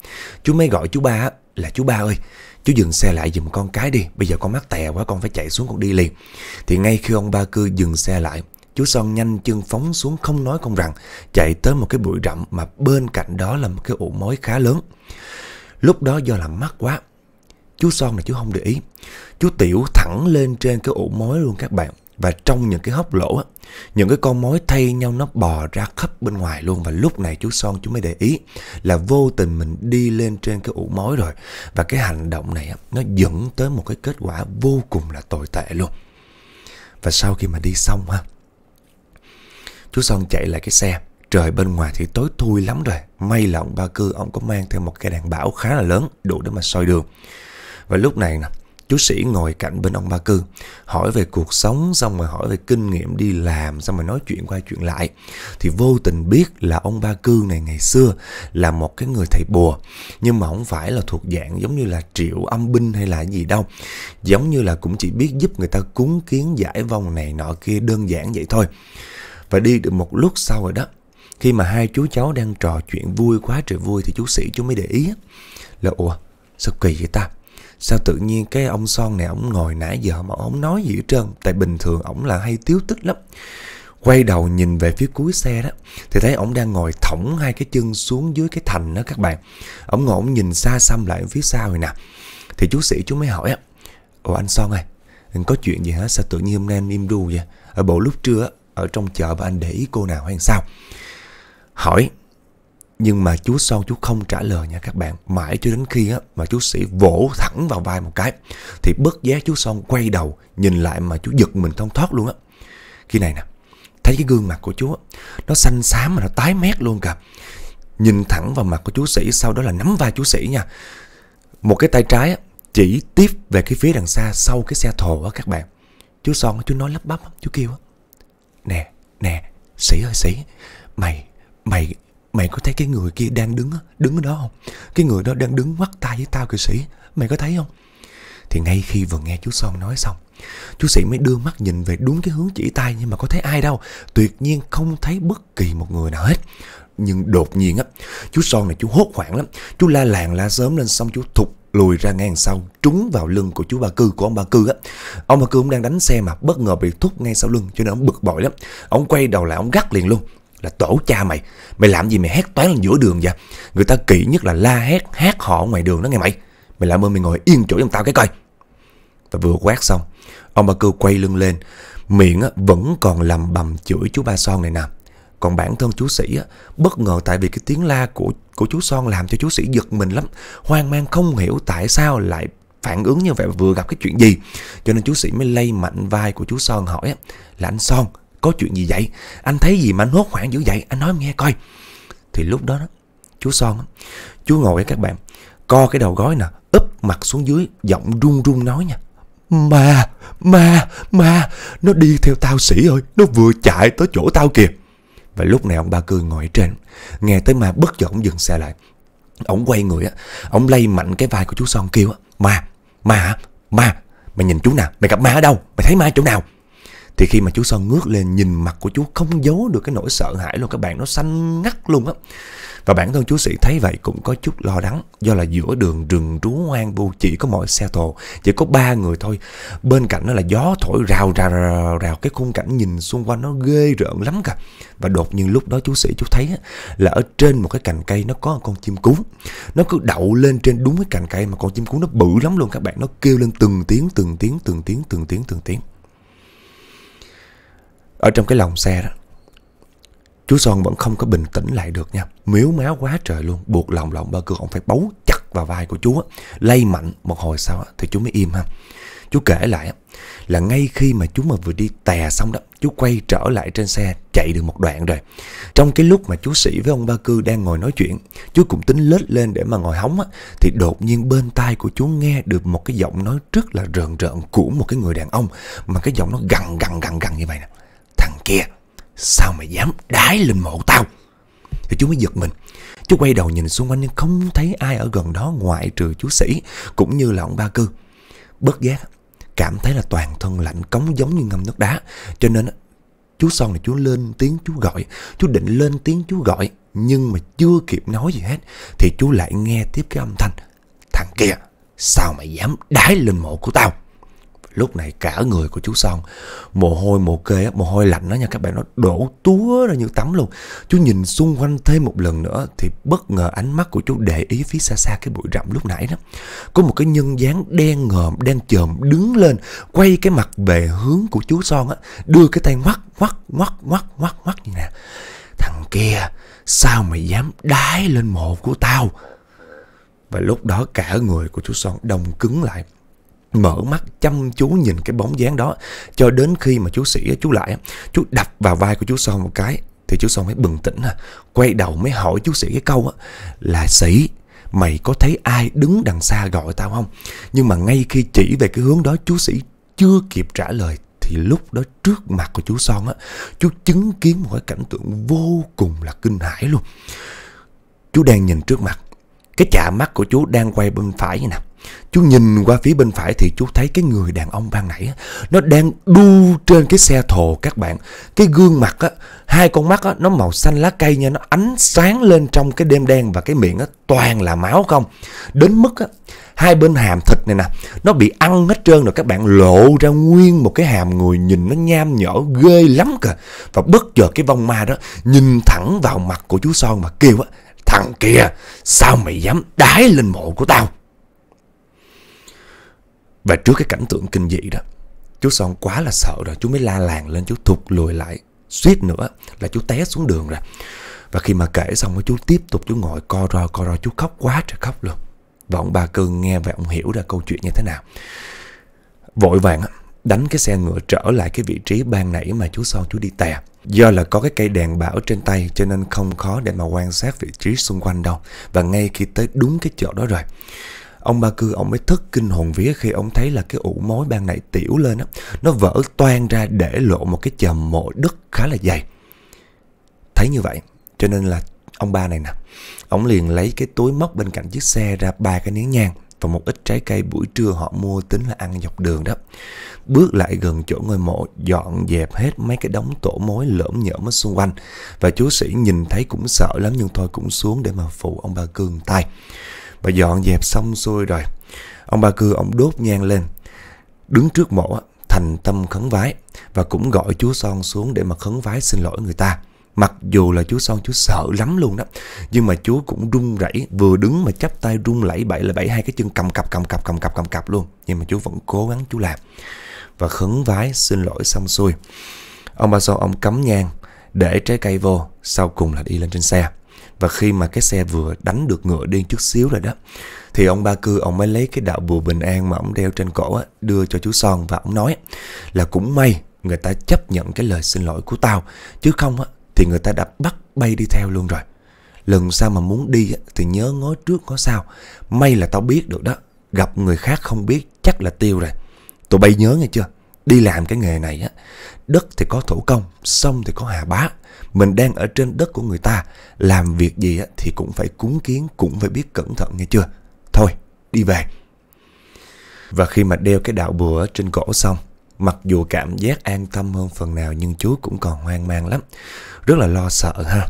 chú mới gọi chú ba là chú ba ơi Chú dừng xe lại dùm con cái đi Bây giờ con mắt tè quá con phải chạy xuống con đi liền Thì ngay khi ông ba cư dừng xe lại Chú Son nhanh chân phóng xuống không nói không rằng Chạy tới một cái bụi rậm Mà bên cạnh đó là một cái ổ mối khá lớn Lúc đó do làm mắt quá Chú Son là chú không để ý Chú tiểu thẳng lên trên cái ổ mối luôn các bạn và trong những cái hốc lỗ á, những cái con mối thay nhau nó bò ra khắp bên ngoài luôn và lúc này chú Son chú mới để ý là vô tình mình đi lên trên cái ủ mối rồi và cái hành động này á, nó dẫn tới một cái kết quả vô cùng là tồi tệ luôn. Và sau khi mà đi xong ha, chú Son chạy lại cái xe Trời bên ngoài thì tối thui lắm rồi May là ông Ba Cư ông có mang theo một cái đèn bão khá là lớn Đủ để mà soi đường Và lúc này nè Chú Sĩ ngồi cạnh bên ông Ba Cư Hỏi về cuộc sống Xong rồi hỏi về kinh nghiệm đi làm Xong rồi nói chuyện qua chuyện lại Thì vô tình biết là ông Ba Cư này ngày xưa Là một cái người thầy bùa Nhưng mà không phải là thuộc dạng giống như là triệu âm binh hay là gì đâu Giống như là cũng chỉ biết giúp người ta cúng kiến giải vong này nọ kia đơn giản vậy thôi Và đi được một lúc sau rồi đó Khi mà hai chú cháu đang trò chuyện vui quá trời vui Thì chú Sĩ chú mới để ý là Ủa sao kỳ vậy ta Sao tự nhiên cái ông son này ông ngồi nãy giờ mà ông nói gì hết trơn Tại bình thường ông là hay tiếu tích lắm Quay đầu nhìn về phía cuối xe đó Thì thấy ông đang ngồi thõng hai cái chân xuống dưới cái thành đó các bạn ông ngồi ông nhìn xa xăm lại phía sau rồi nè Thì chú sĩ chú mới hỏi á Ồ anh Son ơi Có chuyện gì hả sao tự nhiên hôm nay anh im ru vậy Ở bộ lúc trưa ở trong chợ và anh để ý cô nào hay sao Hỏi nhưng mà chú Son chú không trả lời nha các bạn Mãi cho đến khi á, mà chú Sĩ vỗ thẳng vào vai một cái Thì bất giác chú Son quay đầu Nhìn lại mà chú giật mình thông thoát luôn á Khi này nè Thấy cái gương mặt của chú á, Nó xanh xám mà nó tái mét luôn cả Nhìn thẳng vào mặt của chú Sĩ Sau đó là nắm vai chú Sĩ nha Một cái tay trái á, chỉ tiếp về cái phía đằng xa Sau cái xe thồ á các bạn Chú Son chú nói lắp bắp Chú kêu á Nè, nè, Sĩ ơi Sĩ Mày, mày Mày có thấy cái người kia đang đứng Đứng ở đó không Cái người đó đang đứng mắt tay với tao kỵ sĩ Mày có thấy không Thì ngay khi vừa nghe chú Son nói xong Chú sĩ mới đưa mắt nhìn về đúng cái hướng chỉ tay Nhưng mà có thấy ai đâu Tuyệt nhiên không thấy bất kỳ một người nào hết Nhưng đột nhiên á Chú Son này chú hốt hoảng lắm Chú la làng la sớm lên xong chú thục lùi ra ngang sau trúng vào lưng của chú bà cư của ông bà cư á ông bà cư ông đang đánh xe mà bất ngờ bị thúc ngay sau lưng cho nên ông bực bội lắm ông quay đầu lại ông gắt liền luôn là tổ cha mày Mày làm gì mày hét toán lên giữa đường vậy Người ta kỹ nhất là la hét Hát họ ngoài đường đó nghe mày Mày làm ơn mày ngồi yên chỗ trong tao cái coi Và vừa quát xong Ông bà cư quay lưng lên Miệng vẫn còn lầm bầm chửi chú ba son này nè còn bản thân chú sĩ á, bất ngờ tại vì cái tiếng la của của chú Son làm cho chú sĩ giật mình lắm, hoang mang không hiểu tại sao lại phản ứng như vậy vừa gặp cái chuyện gì. Cho nên chú sĩ mới lay mạnh vai của chú Son hỏi á, là anh Son, có chuyện gì vậy? Anh thấy gì mà anh hốt hoảng dữ vậy? Anh nói nghe coi. Thì lúc đó, đó chú Son, chú ngồi với các bạn, co cái đầu gói nè, úp mặt xuống dưới, giọng run run nói nha. Mà, mà, mà, nó đi theo tao sĩ ơi, nó vừa chạy tới chỗ tao kìa. Và lúc này ông ba cười ngồi trên, nghe tới mà bất ông dừng xe lại. Ông quay người á, ông lay mạnh cái vai của chú Son kêu á, mà, mà, mà, mày nhìn chú nào, mày gặp ma ở đâu, mày thấy ma chỗ nào? Thì khi mà chú Sơn ngước lên nhìn mặt của chú không giấu được cái nỗi sợ hãi luôn các bạn Nó xanh ngắt luôn á Và bản thân chú sĩ thấy vậy cũng có chút lo lắng Do là giữa đường rừng trú ngoan vu chỉ có mọi xe thồ Chỉ có ba người thôi Bên cạnh nó là gió thổi rào rào rào, rào. Cái khung cảnh nhìn xung quanh nó ghê rợn lắm cả Và đột nhiên lúc đó chú sĩ chú thấy là ở trên một cái cành cây nó có con chim cú Nó cứ đậu lên trên đúng cái cành cây mà con chim cú nó bự lắm luôn các bạn Nó kêu lên từng tiếng từng tiếng từng tiếng từng tiếng từng tiếng ở trong cái lòng xe đó Chú Son vẫn không có bình tĩnh lại được nha Miếu máu quá trời luôn Buộc lòng lòng ba cương ông phải bấu chặt vào vai của chú á, Lay mạnh một hồi sau á, Thì chú mới im ha Chú kể lại á, là ngay khi mà chú mà vừa đi tè xong đó Chú quay trở lại trên xe chạy được một đoạn rồi Trong cái lúc mà chú Sĩ với ông Ba Cư đang ngồi nói chuyện Chú cũng tính lết lên để mà ngồi hóng á Thì đột nhiên bên tai của chú nghe được một cái giọng nói rất là rợn rợn của một cái người đàn ông Mà cái giọng nó gần gần gần gần như vậy nè Thằng kia Sao mày dám đái lên mộ tao Thì chú mới giật mình Chú quay đầu nhìn xung quanh nhưng không thấy ai ở gần đó ngoại trừ chú Sĩ Cũng như là ông Ba Cư Bất giác Cảm thấy là toàn thân lạnh cống giống như ngâm nước đá Cho nên chú Son này chú lên tiếng chú gọi Chú định lên tiếng chú gọi Nhưng mà chưa kịp nói gì hết Thì chú lại nghe tiếp cái âm thanh Thằng kia Sao mày dám đái lên mộ của tao lúc này cả người của chú Son mồ hôi mồ kê mồ hôi lạnh đó nha các bạn nó đổ túa ra như tắm luôn chú nhìn xung quanh thêm một lần nữa thì bất ngờ ánh mắt của chú để ý phía xa xa cái bụi rậm lúc nãy đó có một cái nhân dáng đen ngòm đen chồm đứng lên quay cái mặt về hướng của chú Son á đưa cái tay ngoắt ngoắt ngoắt ngoắt ngoắt ngoắt như nè thằng kia sao mày dám đái lên mộ của tao và lúc đó cả người của chú Son đông cứng lại mở mắt chăm chú nhìn cái bóng dáng đó cho đến khi mà chú sĩ chú lại chú đập vào vai của chú son một cái thì chú son mới bừng tỉnh quay đầu mới hỏi chú sĩ cái câu là sĩ mày có thấy ai đứng đằng xa gọi tao không nhưng mà ngay khi chỉ về cái hướng đó chú sĩ chưa kịp trả lời thì lúc đó trước mặt của chú son á chú chứng kiến một cái cảnh tượng vô cùng là kinh hãi luôn chú đang nhìn trước mặt cái chạ mắt của chú đang quay bên phải như nào Chú nhìn qua phía bên phải thì chú thấy cái người đàn ông ban nãy Nó đang đu trên cái xe thồ các bạn Cái gương mặt á, hai con mắt á, nó màu xanh lá cây nha Nó ánh sáng lên trong cái đêm đen và cái miệng á, toàn là máu không Đến mức á, hai bên hàm thịt này nè Nó bị ăn hết trơn rồi các bạn lộ ra nguyên một cái hàm người nhìn nó nham nhở ghê lắm kìa Và bất chợt cái vong ma đó nhìn thẳng vào mặt của chú Son mà kêu á Thằng kia sao mày dám đái lên mộ của tao và trước cái cảnh tượng kinh dị đó Chú Son quá là sợ rồi Chú mới la làng lên chú thụt lùi lại Suýt nữa là chú té xuống đường rồi Và khi mà kể xong chú tiếp tục chú ngồi co ro co ro Chú khóc quá trời khóc luôn Và ông ba cưng nghe và ông hiểu ra câu chuyện như thế nào Vội vàng đánh cái xe ngựa trở lại cái vị trí ban nãy mà chú Son chú đi tè. Do là có cái cây đèn bảo trên tay cho nên không khó để mà quan sát vị trí xung quanh đâu. Và ngay khi tới đúng cái chỗ đó rồi Ông Ba Cư ông mới thức kinh hồn vía khi ông thấy là cái ủ mối ban này tiểu lên á, nó vỡ toan ra để lộ một cái chầm mộ đất khá là dày. Thấy như vậy, cho nên là ông ba này nè, ông liền lấy cái túi móc bên cạnh chiếc xe ra ba cái nén nhang và một ít trái cây buổi trưa họ mua tính là ăn dọc đường đó. Bước lại gần chỗ ngôi mộ, dọn dẹp hết mấy cái đống tổ mối lởm nhởm ở xung quanh. Và chú sĩ nhìn thấy cũng sợ lắm nhưng thôi cũng xuống để mà phụ ông ba cương tay. Bà dọn dẹp xong xuôi rồi Ông bà cư ông đốt nhang lên Đứng trước mộ thành tâm khấn vái Và cũng gọi chú Son xuống để mà khấn vái xin lỗi người ta Mặc dù là chú Son chú sợ lắm luôn đó Nhưng mà chú cũng run rẩy Vừa đứng mà chắp tay run lẩy bậy là bậy Hai cái chân cầm cặp cầm cặp cầm cặp cầm cặp luôn Nhưng mà chú vẫn cố gắng chú làm Và khấn vái xin lỗi xong xuôi Ông bà Son ông cấm nhang Để trái cây vô Sau cùng là đi lên trên xe và khi mà cái xe vừa đánh được ngựa đi chút xíu rồi đó Thì ông Ba Cư ông mới lấy cái đạo bùa bình an mà ông đeo trên cổ á, đưa cho chú Son và ông nói là cũng may người ta chấp nhận cái lời xin lỗi của tao Chứ không á, thì người ta đã bắt bay đi theo luôn rồi Lần sau mà muốn đi á, thì nhớ ngó trước ngó sau May là tao biết được đó Gặp người khác không biết chắc là tiêu rồi Tụi bay nhớ nghe chưa đi làm cái nghề này á đất thì có thủ công sông thì có hà bá mình đang ở trên đất của người ta làm việc gì á thì cũng phải cúng kiến cũng phải biết cẩn thận nghe chưa thôi đi về và khi mà đeo cái đạo bùa trên cổ xong mặc dù cảm giác an tâm hơn phần nào nhưng chú cũng còn hoang mang lắm rất là lo sợ ha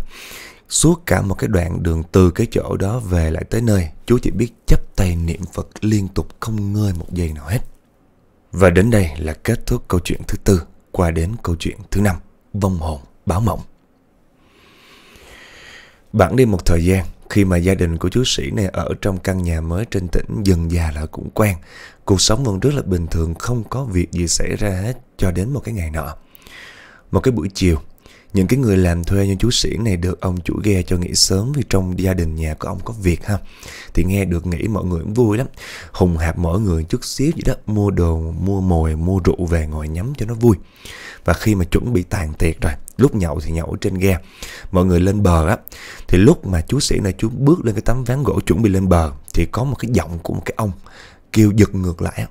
suốt cả một cái đoạn đường từ cái chỗ đó về lại tới nơi chú chỉ biết chấp tay niệm phật liên tục không ngơi một giây nào hết và đến đây là kết thúc câu chuyện thứ tư, qua đến câu chuyện thứ năm, vong hồn, báo mộng. Bạn đi một thời gian, khi mà gia đình của chú sĩ này ở trong căn nhà mới trên tỉnh dần già là cũng quen. Cuộc sống vẫn rất là bình thường, không có việc gì xảy ra hết cho đến một cái ngày nọ. Một cái buổi chiều, những cái người làm thuê như chú Sĩ này được ông chủ ghe cho nghỉ sớm vì trong gia đình nhà của ông có việc ha. Thì nghe được nghỉ mọi người cũng vui lắm. Hùng hạp mỗi người chút xíu vậy đó, mua đồ, mua mồi, mua rượu về ngồi nhắm cho nó vui. Và khi mà chuẩn bị tàn tiệc rồi, lúc nhậu thì nhậu ở trên ghe. Mọi người lên bờ á, thì lúc mà chú Sĩ này chú bước lên cái tấm ván gỗ chuẩn bị lên bờ thì có một cái giọng của một cái ông kêu giật ngược lại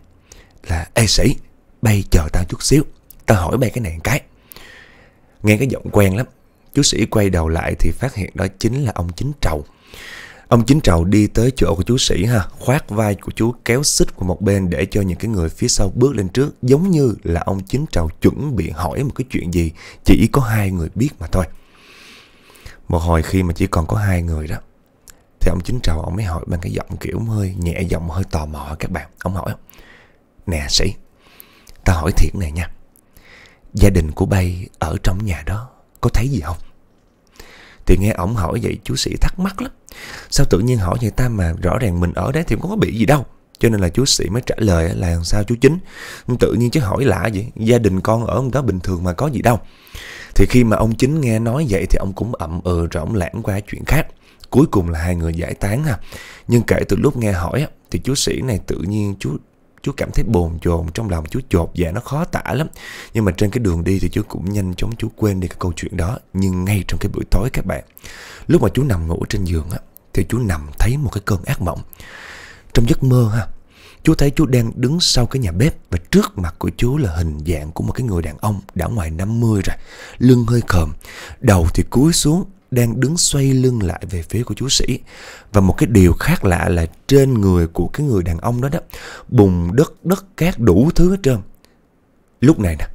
là Ê Sĩ, bay chờ tao chút xíu, tao hỏi bay cái này một cái. Nghe cái giọng quen lắm Chú sĩ quay đầu lại thì phát hiện đó chính là ông Chính Trầu Ông Chính Trầu đi tới chỗ của chú sĩ ha Khoát vai của chú kéo xích qua một bên Để cho những cái người phía sau bước lên trước Giống như là ông Chính Trầu chuẩn bị hỏi một cái chuyện gì Chỉ có hai người biết mà thôi Một hồi khi mà chỉ còn có hai người đó Thì ông Chính Trầu ông mới hỏi bằng cái giọng kiểu hơi nhẹ giọng hơi tò mò các bạn Ông hỏi Nè sĩ Ta hỏi thiệt này nha Gia đình của bay ở trong nhà đó Có thấy gì không Thì nghe ổng hỏi vậy chú sĩ thắc mắc lắm Sao tự nhiên hỏi người ta mà rõ ràng mình ở đấy thì không có bị gì đâu Cho nên là chú sĩ mới trả lời là sao chú chính Tự nhiên chứ hỏi lạ vậy Gia đình con ở đó bình thường mà có gì đâu Thì khi mà ông chính nghe nói vậy Thì ông cũng ậm ừ rồi ông lãng qua chuyện khác Cuối cùng là hai người giải tán ha Nhưng kể từ lúc nghe hỏi Thì chú sĩ này tự nhiên chú Chú cảm thấy bồn chồn trong lòng chú chột dạ nó khó tả lắm Nhưng mà trên cái đường đi thì chú cũng nhanh chóng chú quên đi cái câu chuyện đó Nhưng ngay trong cái buổi tối các bạn Lúc mà chú nằm ngủ trên giường á Thì chú nằm thấy một cái cơn ác mộng Trong giấc mơ ha Chú thấy chú đang đứng sau cái nhà bếp Và trước mặt của chú là hình dạng của một cái người đàn ông Đã ngoài 50 rồi Lưng hơi khờm Đầu thì cúi xuống đang đứng xoay lưng lại về phía của chú sĩ. Và một cái điều khác lạ là trên người của cái người đàn ông đó đó, bùn đất, đất cát đủ thứ hết trơn. Lúc này nè,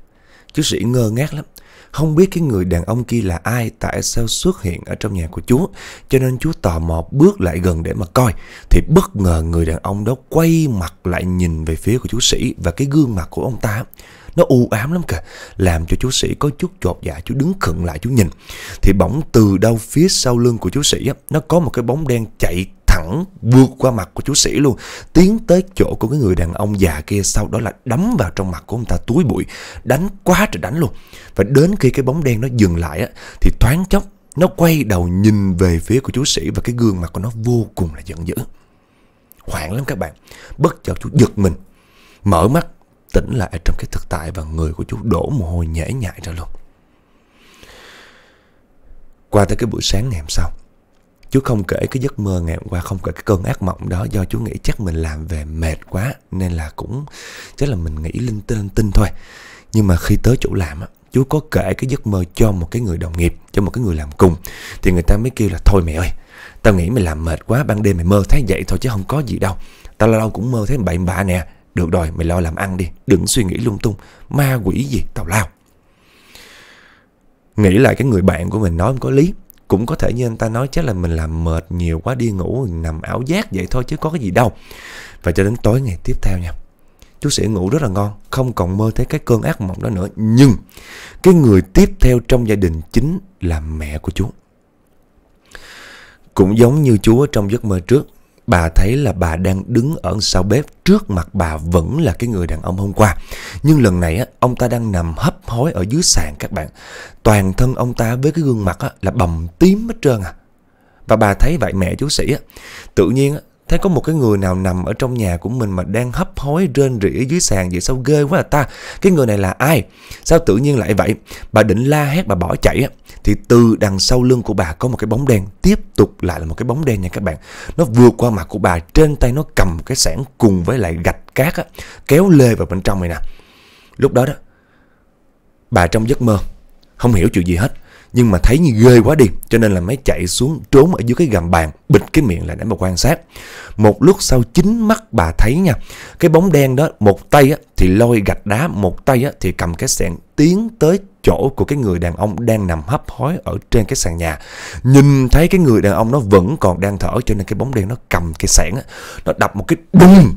chú sĩ ngơ ngác lắm. Không biết cái người đàn ông kia là ai, tại sao xuất hiện ở trong nhà của chú. Cho nên chú tò mò bước lại gần để mà coi. Thì bất ngờ người đàn ông đó quay mặt lại nhìn về phía của chú sĩ và cái gương mặt của ông ta. Nó u ám lắm kìa Làm cho chú sĩ có chút chột dạ Chú đứng khựng lại chú nhìn Thì bỗng từ đâu phía sau lưng của chú sĩ á, Nó có một cái bóng đen chạy thẳng vượt qua mặt của chú sĩ luôn Tiến tới chỗ của cái người đàn ông già kia Sau đó là đấm vào trong mặt của ông ta túi bụi Đánh quá trời đánh luôn Và đến khi cái bóng đen nó dừng lại á, Thì thoáng chốc nó quay đầu nhìn về phía của chú sĩ Và cái gương mặt của nó vô cùng là giận dữ Hoảng lắm các bạn Bất chợt chú giật mình Mở mắt tĩnh lại trong cái thực tại và người của chú đổ mồ hôi nhễ nhại ra luôn. Qua tới cái buổi sáng ngày hôm sau, chú không kể cái giấc mơ ngày hôm qua, không kể cái cơn ác mộng đó do chú nghĩ chắc mình làm về mệt quá nên là cũng chắc là mình nghĩ linh tinh linh tinh thôi. Nhưng mà khi tới chỗ làm á, chú có kể cái giấc mơ cho một cái người đồng nghiệp, cho một cái người làm cùng thì người ta mới kêu là thôi mẹ ơi, tao nghĩ mày làm mệt quá, ban đêm mày mơ thấy vậy thôi chứ không có gì đâu. Tao lâu lâu cũng mơ thấy bậy bạ nè được rồi mày lo làm ăn đi Đừng suy nghĩ lung tung Ma quỷ gì tào lao Nghĩ lại cái người bạn của mình nói không có lý Cũng có thể như anh ta nói chắc là mình làm mệt nhiều quá đi ngủ Nằm ảo giác vậy thôi chứ có cái gì đâu Và cho đến tối ngày tiếp theo nha Chú sẽ ngủ rất là ngon Không còn mơ thấy cái cơn ác mộng đó nữa Nhưng cái người tiếp theo trong gia đình chính là mẹ của chú Cũng giống như chú ở trong giấc mơ trước bà thấy là bà đang đứng ở sau bếp trước mặt bà vẫn là cái người đàn ông hôm qua nhưng lần này á ông ta đang nằm hấp hối ở dưới sàn các bạn toàn thân ông ta với cái gương mặt á là bầm tím hết trơn à và bà thấy vậy mẹ chú sĩ á tự nhiên á Thấy có một cái người nào nằm ở trong nhà của mình mà đang hấp hối rên rỉ ở dưới sàn vậy sao ghê quá à ta Cái người này là ai Sao tự nhiên lại vậy Bà định la hét bà bỏ chạy á Thì từ đằng sau lưng của bà có một cái bóng đen Tiếp tục lại là một cái bóng đen nha các bạn Nó vượt qua mặt của bà Trên tay nó cầm cái sản cùng với lại gạch cát á Kéo lê vào bên trong này nè Lúc đó đó Bà trong giấc mơ Không hiểu chuyện gì hết nhưng mà thấy như ghê quá đi cho nên là mới chạy xuống trốn ở dưới cái gầm bàn bịt cái miệng lại để mà quan sát một lúc sau chính mắt bà thấy nha cái bóng đen đó một tay á, thì lôi gạch đá một tay á, thì cầm cái sẹn tiến tới chỗ của cái người đàn ông đang nằm hấp hối ở trên cái sàn nhà nhìn thấy cái người đàn ông nó vẫn còn đang thở cho nên cái bóng đen nó cầm cái sẹn á, nó đập một cái bùm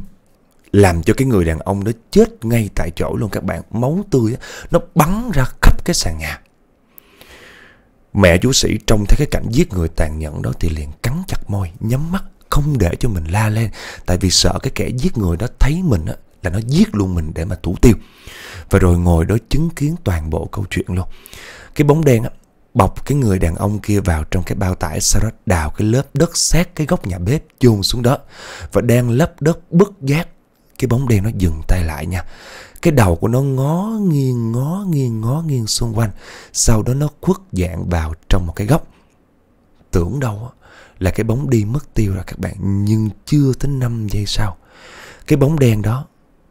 làm cho cái người đàn ông nó chết ngay tại chỗ luôn các bạn máu tươi á, nó bắn ra khắp cái sàn nhà Mẹ chú sĩ trông thấy cái cảnh giết người tàn nhẫn đó thì liền cắn chặt môi, nhắm mắt, không để cho mình la lên. Tại vì sợ cái kẻ giết người đó thấy mình á, là nó giết luôn mình để mà thủ tiêu. Và rồi ngồi đó chứng kiến toàn bộ câu chuyện luôn. Cái bóng đen á, bọc cái người đàn ông kia vào trong cái bao tải sau đó đào cái lớp đất sát cái góc nhà bếp chôn xuống đó. Và đang lấp đất bất giác cái bóng đen nó dừng tay lại nha cái đầu của nó ngó nghiêng ngó nghiêng ngó nghiêng xung quanh Sau đó nó khuất dạng vào trong một cái góc Tưởng đâu là cái bóng đi mất tiêu rồi các bạn Nhưng chưa tới 5 giây sau Cái bóng đen đó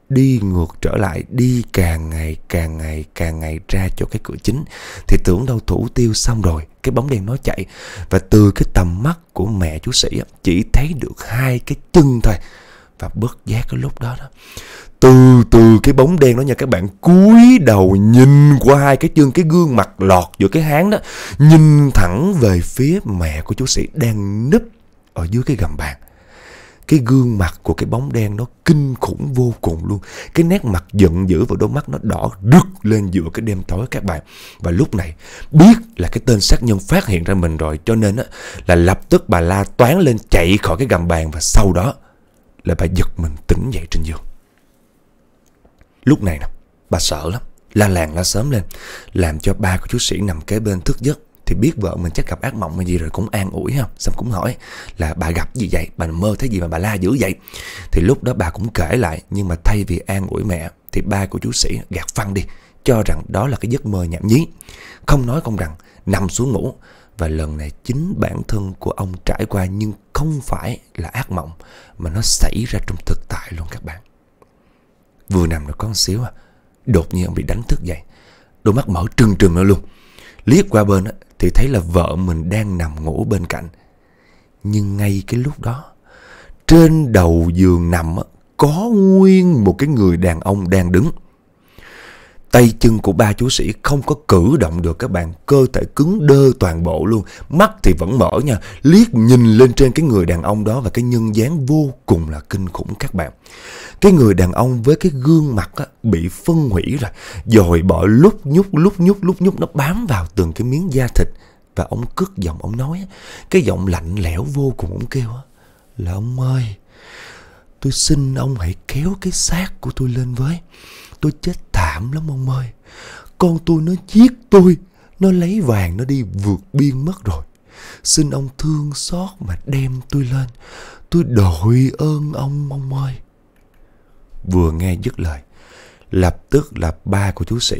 đi ngược trở lại đi càng ngày càng ngày càng ngày ra cho cái cửa chính thì tưởng đâu thủ tiêu xong rồi cái bóng đen nó chạy và từ cái tầm mắt của mẹ chú sĩ chỉ thấy được hai cái chân thôi và bất giác cái lúc đó đó từ từ cái bóng đen đó nha các bạn cúi đầu nhìn qua hai cái chân cái gương mặt lọt giữa cái háng đó nhìn thẳng về phía mẹ của chú sĩ đang nấp ở dưới cái gầm bàn cái gương mặt của cái bóng đen nó kinh khủng vô cùng luôn cái nét mặt giận dữ và đôi mắt nó đỏ rực lên giữa cái đêm tối các bạn và lúc này biết là cái tên sát nhân phát hiện ra mình rồi cho nên á là lập tức bà la toán lên chạy khỏi cái gầm bàn và sau đó là bà giật mình tỉnh dậy trên giường Lúc này nè, bà sợ lắm, la làng la sớm lên, làm cho ba của chú sĩ nằm kế bên thức giấc thì biết vợ mình chắc gặp ác mộng hay gì rồi cũng an ủi không xong cũng hỏi là bà gặp gì vậy bà mơ thấy gì mà bà la dữ vậy thì lúc đó bà cũng kể lại nhưng mà thay vì an ủi mẹ thì ba của chú sĩ gạt phăng đi cho rằng đó là cái giấc mơ nhảm nhí không nói công rằng nằm xuống ngủ và lần này chính bản thân của ông trải qua nhưng không phải là ác mộng mà nó xảy ra trong thực tại luôn các bạn Vừa nằm được con xíu à Đột nhiên ông bị đánh thức dậy Đôi mắt mở trừng trừng nữa luôn Liếc qua bên thì thấy là vợ mình đang nằm ngủ bên cạnh Nhưng ngay cái lúc đó Trên đầu giường nằm có nguyên một cái người đàn ông đang đứng Tay chân của ba chú sĩ không có cử động được các bạn Cơ thể cứng đơ toàn bộ luôn Mắt thì vẫn mở nha Liếc nhìn lên trên cái người đàn ông đó Và cái nhân dáng vô cùng là kinh khủng các bạn Cái người đàn ông với cái gương mặt á, bị phân hủy rồi Dồi bỏ lúc nhúc lúc nhúc lúc nhúc Nó bám vào từng cái miếng da thịt Và ông cất giọng ông nói Cái giọng lạnh lẽo vô cùng ông kêu Là ông ơi Tôi xin ông hãy kéo cái xác của tôi lên với Tôi chết thảm lắm ông ơi. Con tôi nó giết tôi. Nó lấy vàng nó đi vượt biên mất rồi. Xin ông thương xót mà đem tôi lên. Tôi đội ơn ông ông ơi. Vừa nghe dứt lời. Lập tức là ba của chú sĩ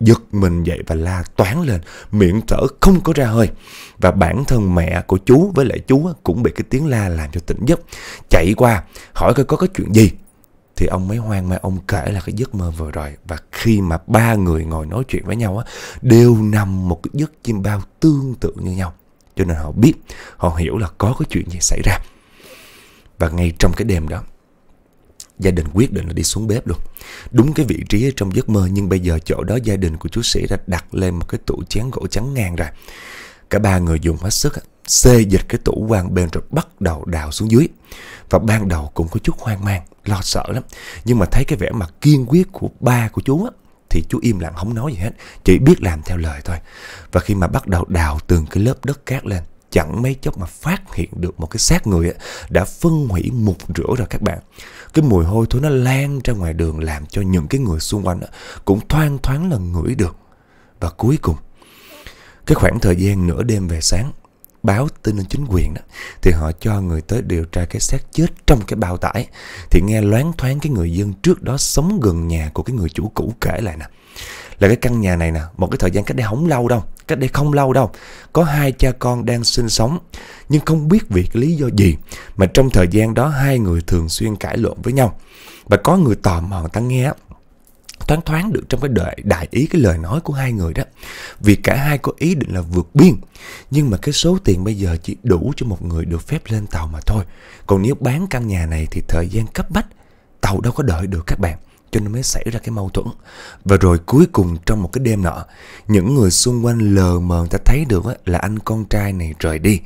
giật mình dậy và la toán lên, miệng thở không có ra hơi. Và bản thân mẹ của chú với lại chú cũng bị cái tiếng la làm cho tỉnh giấc. Chạy qua, hỏi coi có cái chuyện gì thì ông mới hoang mang ông kể là cái giấc mơ vừa rồi và khi mà ba người ngồi nói chuyện với nhau á đều nằm một cái giấc chim bao tương tự như nhau cho nên họ biết họ hiểu là có cái chuyện gì xảy ra và ngay trong cái đêm đó gia đình quyết định là đi xuống bếp luôn đúng cái vị trí trong giấc mơ nhưng bây giờ chỗ đó gia đình của chú sĩ đã đặt lên một cái tủ chén gỗ trắng ngang rồi cả ba người dùng hết sức xê dịch cái tủ quang bên rồi bắt đầu đào xuống dưới. Và ban đầu cũng có chút hoang mang, lo sợ lắm. Nhưng mà thấy cái vẻ mặt kiên quyết của ba của chú á, thì chú im lặng không nói gì hết, chỉ biết làm theo lời thôi. Và khi mà bắt đầu đào từng cái lớp đất cát lên, chẳng mấy chốc mà phát hiện được một cái xác người á, đã phân hủy một rửa rồi các bạn. Cái mùi hôi thối nó lan ra ngoài đường làm cho những cái người xung quanh á, cũng thoang thoáng là ngửi được. Và cuối cùng, cái khoảng thời gian nửa đêm về sáng, báo tin lên chính quyền đó thì họ cho người tới điều tra cái xác chết trong cái bao tải thì nghe loáng thoáng cái người dân trước đó sống gần nhà của cái người chủ cũ kể lại nè là cái căn nhà này nè một cái thời gian cách đây không lâu đâu cách đây không lâu đâu có hai cha con đang sinh sống nhưng không biết vì cái lý do gì mà trong thời gian đó hai người thường xuyên cãi lộn với nhau và có người tò mò ta nghe thoáng thoáng được trong cái đợi đại ý cái lời nói của hai người đó vì cả hai có ý định là vượt biên nhưng mà cái số tiền bây giờ chỉ đủ cho một người được phép lên tàu mà thôi còn nếu bán căn nhà này thì thời gian cấp bách tàu đâu có đợi được các bạn cho nên mới xảy ra cái mâu thuẫn và rồi cuối cùng trong một cái đêm nọ những người xung quanh lờ mờ người ta thấy được là anh con trai này rời đi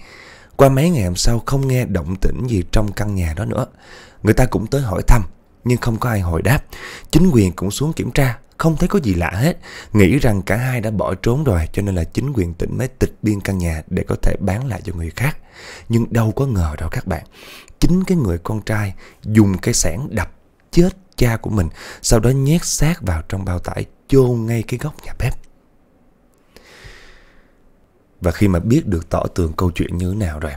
qua mấy ngày hôm sau không nghe động tĩnh gì trong căn nhà đó nữa người ta cũng tới hỏi thăm nhưng không có ai hồi đáp. Chính quyền cũng xuống kiểm tra, không thấy có gì lạ hết, nghĩ rằng cả hai đã bỏ trốn rồi cho nên là chính quyền tỉnh mới tịch biên căn nhà để có thể bán lại cho người khác. Nhưng đâu có ngờ đâu các bạn, chính cái người con trai dùng cái xẻng đập chết cha của mình, sau đó nhét xác vào trong bao tải chôn ngay cái góc nhà bếp. Và khi mà biết được tỏ tường câu chuyện như thế nào rồi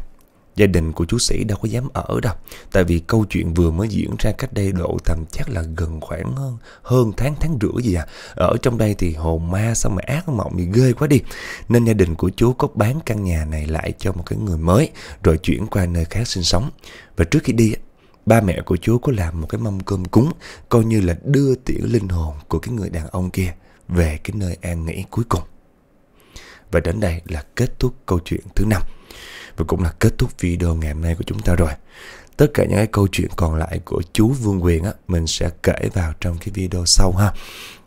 Gia đình của chú sĩ đâu có dám ở đâu Tại vì câu chuyện vừa mới diễn ra cách đây độ tầm chắc là gần khoảng hơn, ờ, hơn tháng tháng rưỡi gì à Ở trong đây thì hồn ma sao mà ác mộng thì ghê quá đi Nên gia đình của chú có bán căn nhà này lại cho một cái người mới Rồi chuyển qua nơi khác sinh sống Và trước khi đi Ba mẹ của chú có làm một cái mâm cơm cúng Coi như là đưa tiễn linh hồn của cái người đàn ông kia Về cái nơi an nghỉ cuối cùng Và đến đây là kết thúc câu chuyện thứ năm và cũng là kết thúc video ngày hôm nay của chúng ta rồi Tất cả những cái câu chuyện còn lại của chú Vương Quyền á, mình sẽ kể vào trong cái video sau ha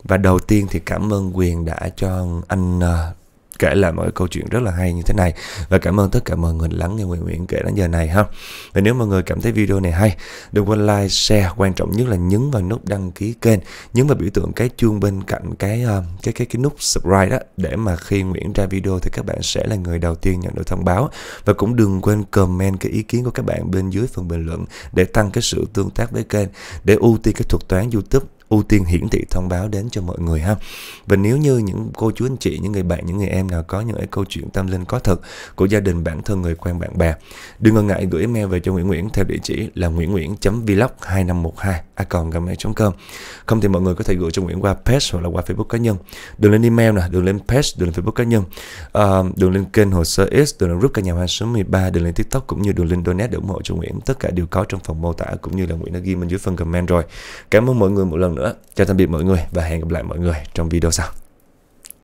Và đầu tiên thì cảm ơn Quyền đã cho anh ờ, kể lại mọi câu chuyện rất là hay như thế này và cảm ơn tất cả mọi người lắng nghe Nguyễn Nguyễn kể đến giờ này ha và nếu mọi người cảm thấy video này hay đừng quên like share quan trọng nhất là nhấn vào nút đăng ký kênh nhấn vào biểu tượng cái chuông bên cạnh cái ờ, cái cái cái nút subscribe đó để mà khi Nguyễn ra video thì các bạn sẽ là người đầu tiên nhận được thông báo và cũng đừng quên comment cái ý kiến của các bạn bên dưới phần bình luận để tăng cái sự tương tác với kênh để ưu tiên cái thuật toán YouTube ưu tiên hiển thị thông báo đến cho mọi người ha. Và nếu như những cô chú anh chị, những người bạn, những người em nào có những cái câu chuyện tâm linh có thật của gia đình bản thân người quen bạn bè, đừng ngần ngại gửi email về cho Nguyễn Nguyễn theo địa chỉ là nguyễn nguyễn.vlog2512 a com Không thì mọi người có thể gửi cho Nguyễn qua page hoặc là qua Facebook cá nhân. Đừng lên email nè, đừng lên page, đừng lên Facebook cá nhân. Uh, đừng lên kênh hồ sơ S, đừng lên group cả nhà hoa số 13, đừng lên TikTok cũng như đường lên donate để ủng hộ cho Nguyễn. Tất cả đều có trong phần mô tả cũng như là Nguyễn đã ghi bên dưới phần comment rồi. Cảm ơn mọi người một lần lần nữa. Chào tạm biệt mọi người và hẹn gặp lại mọi người trong video sau.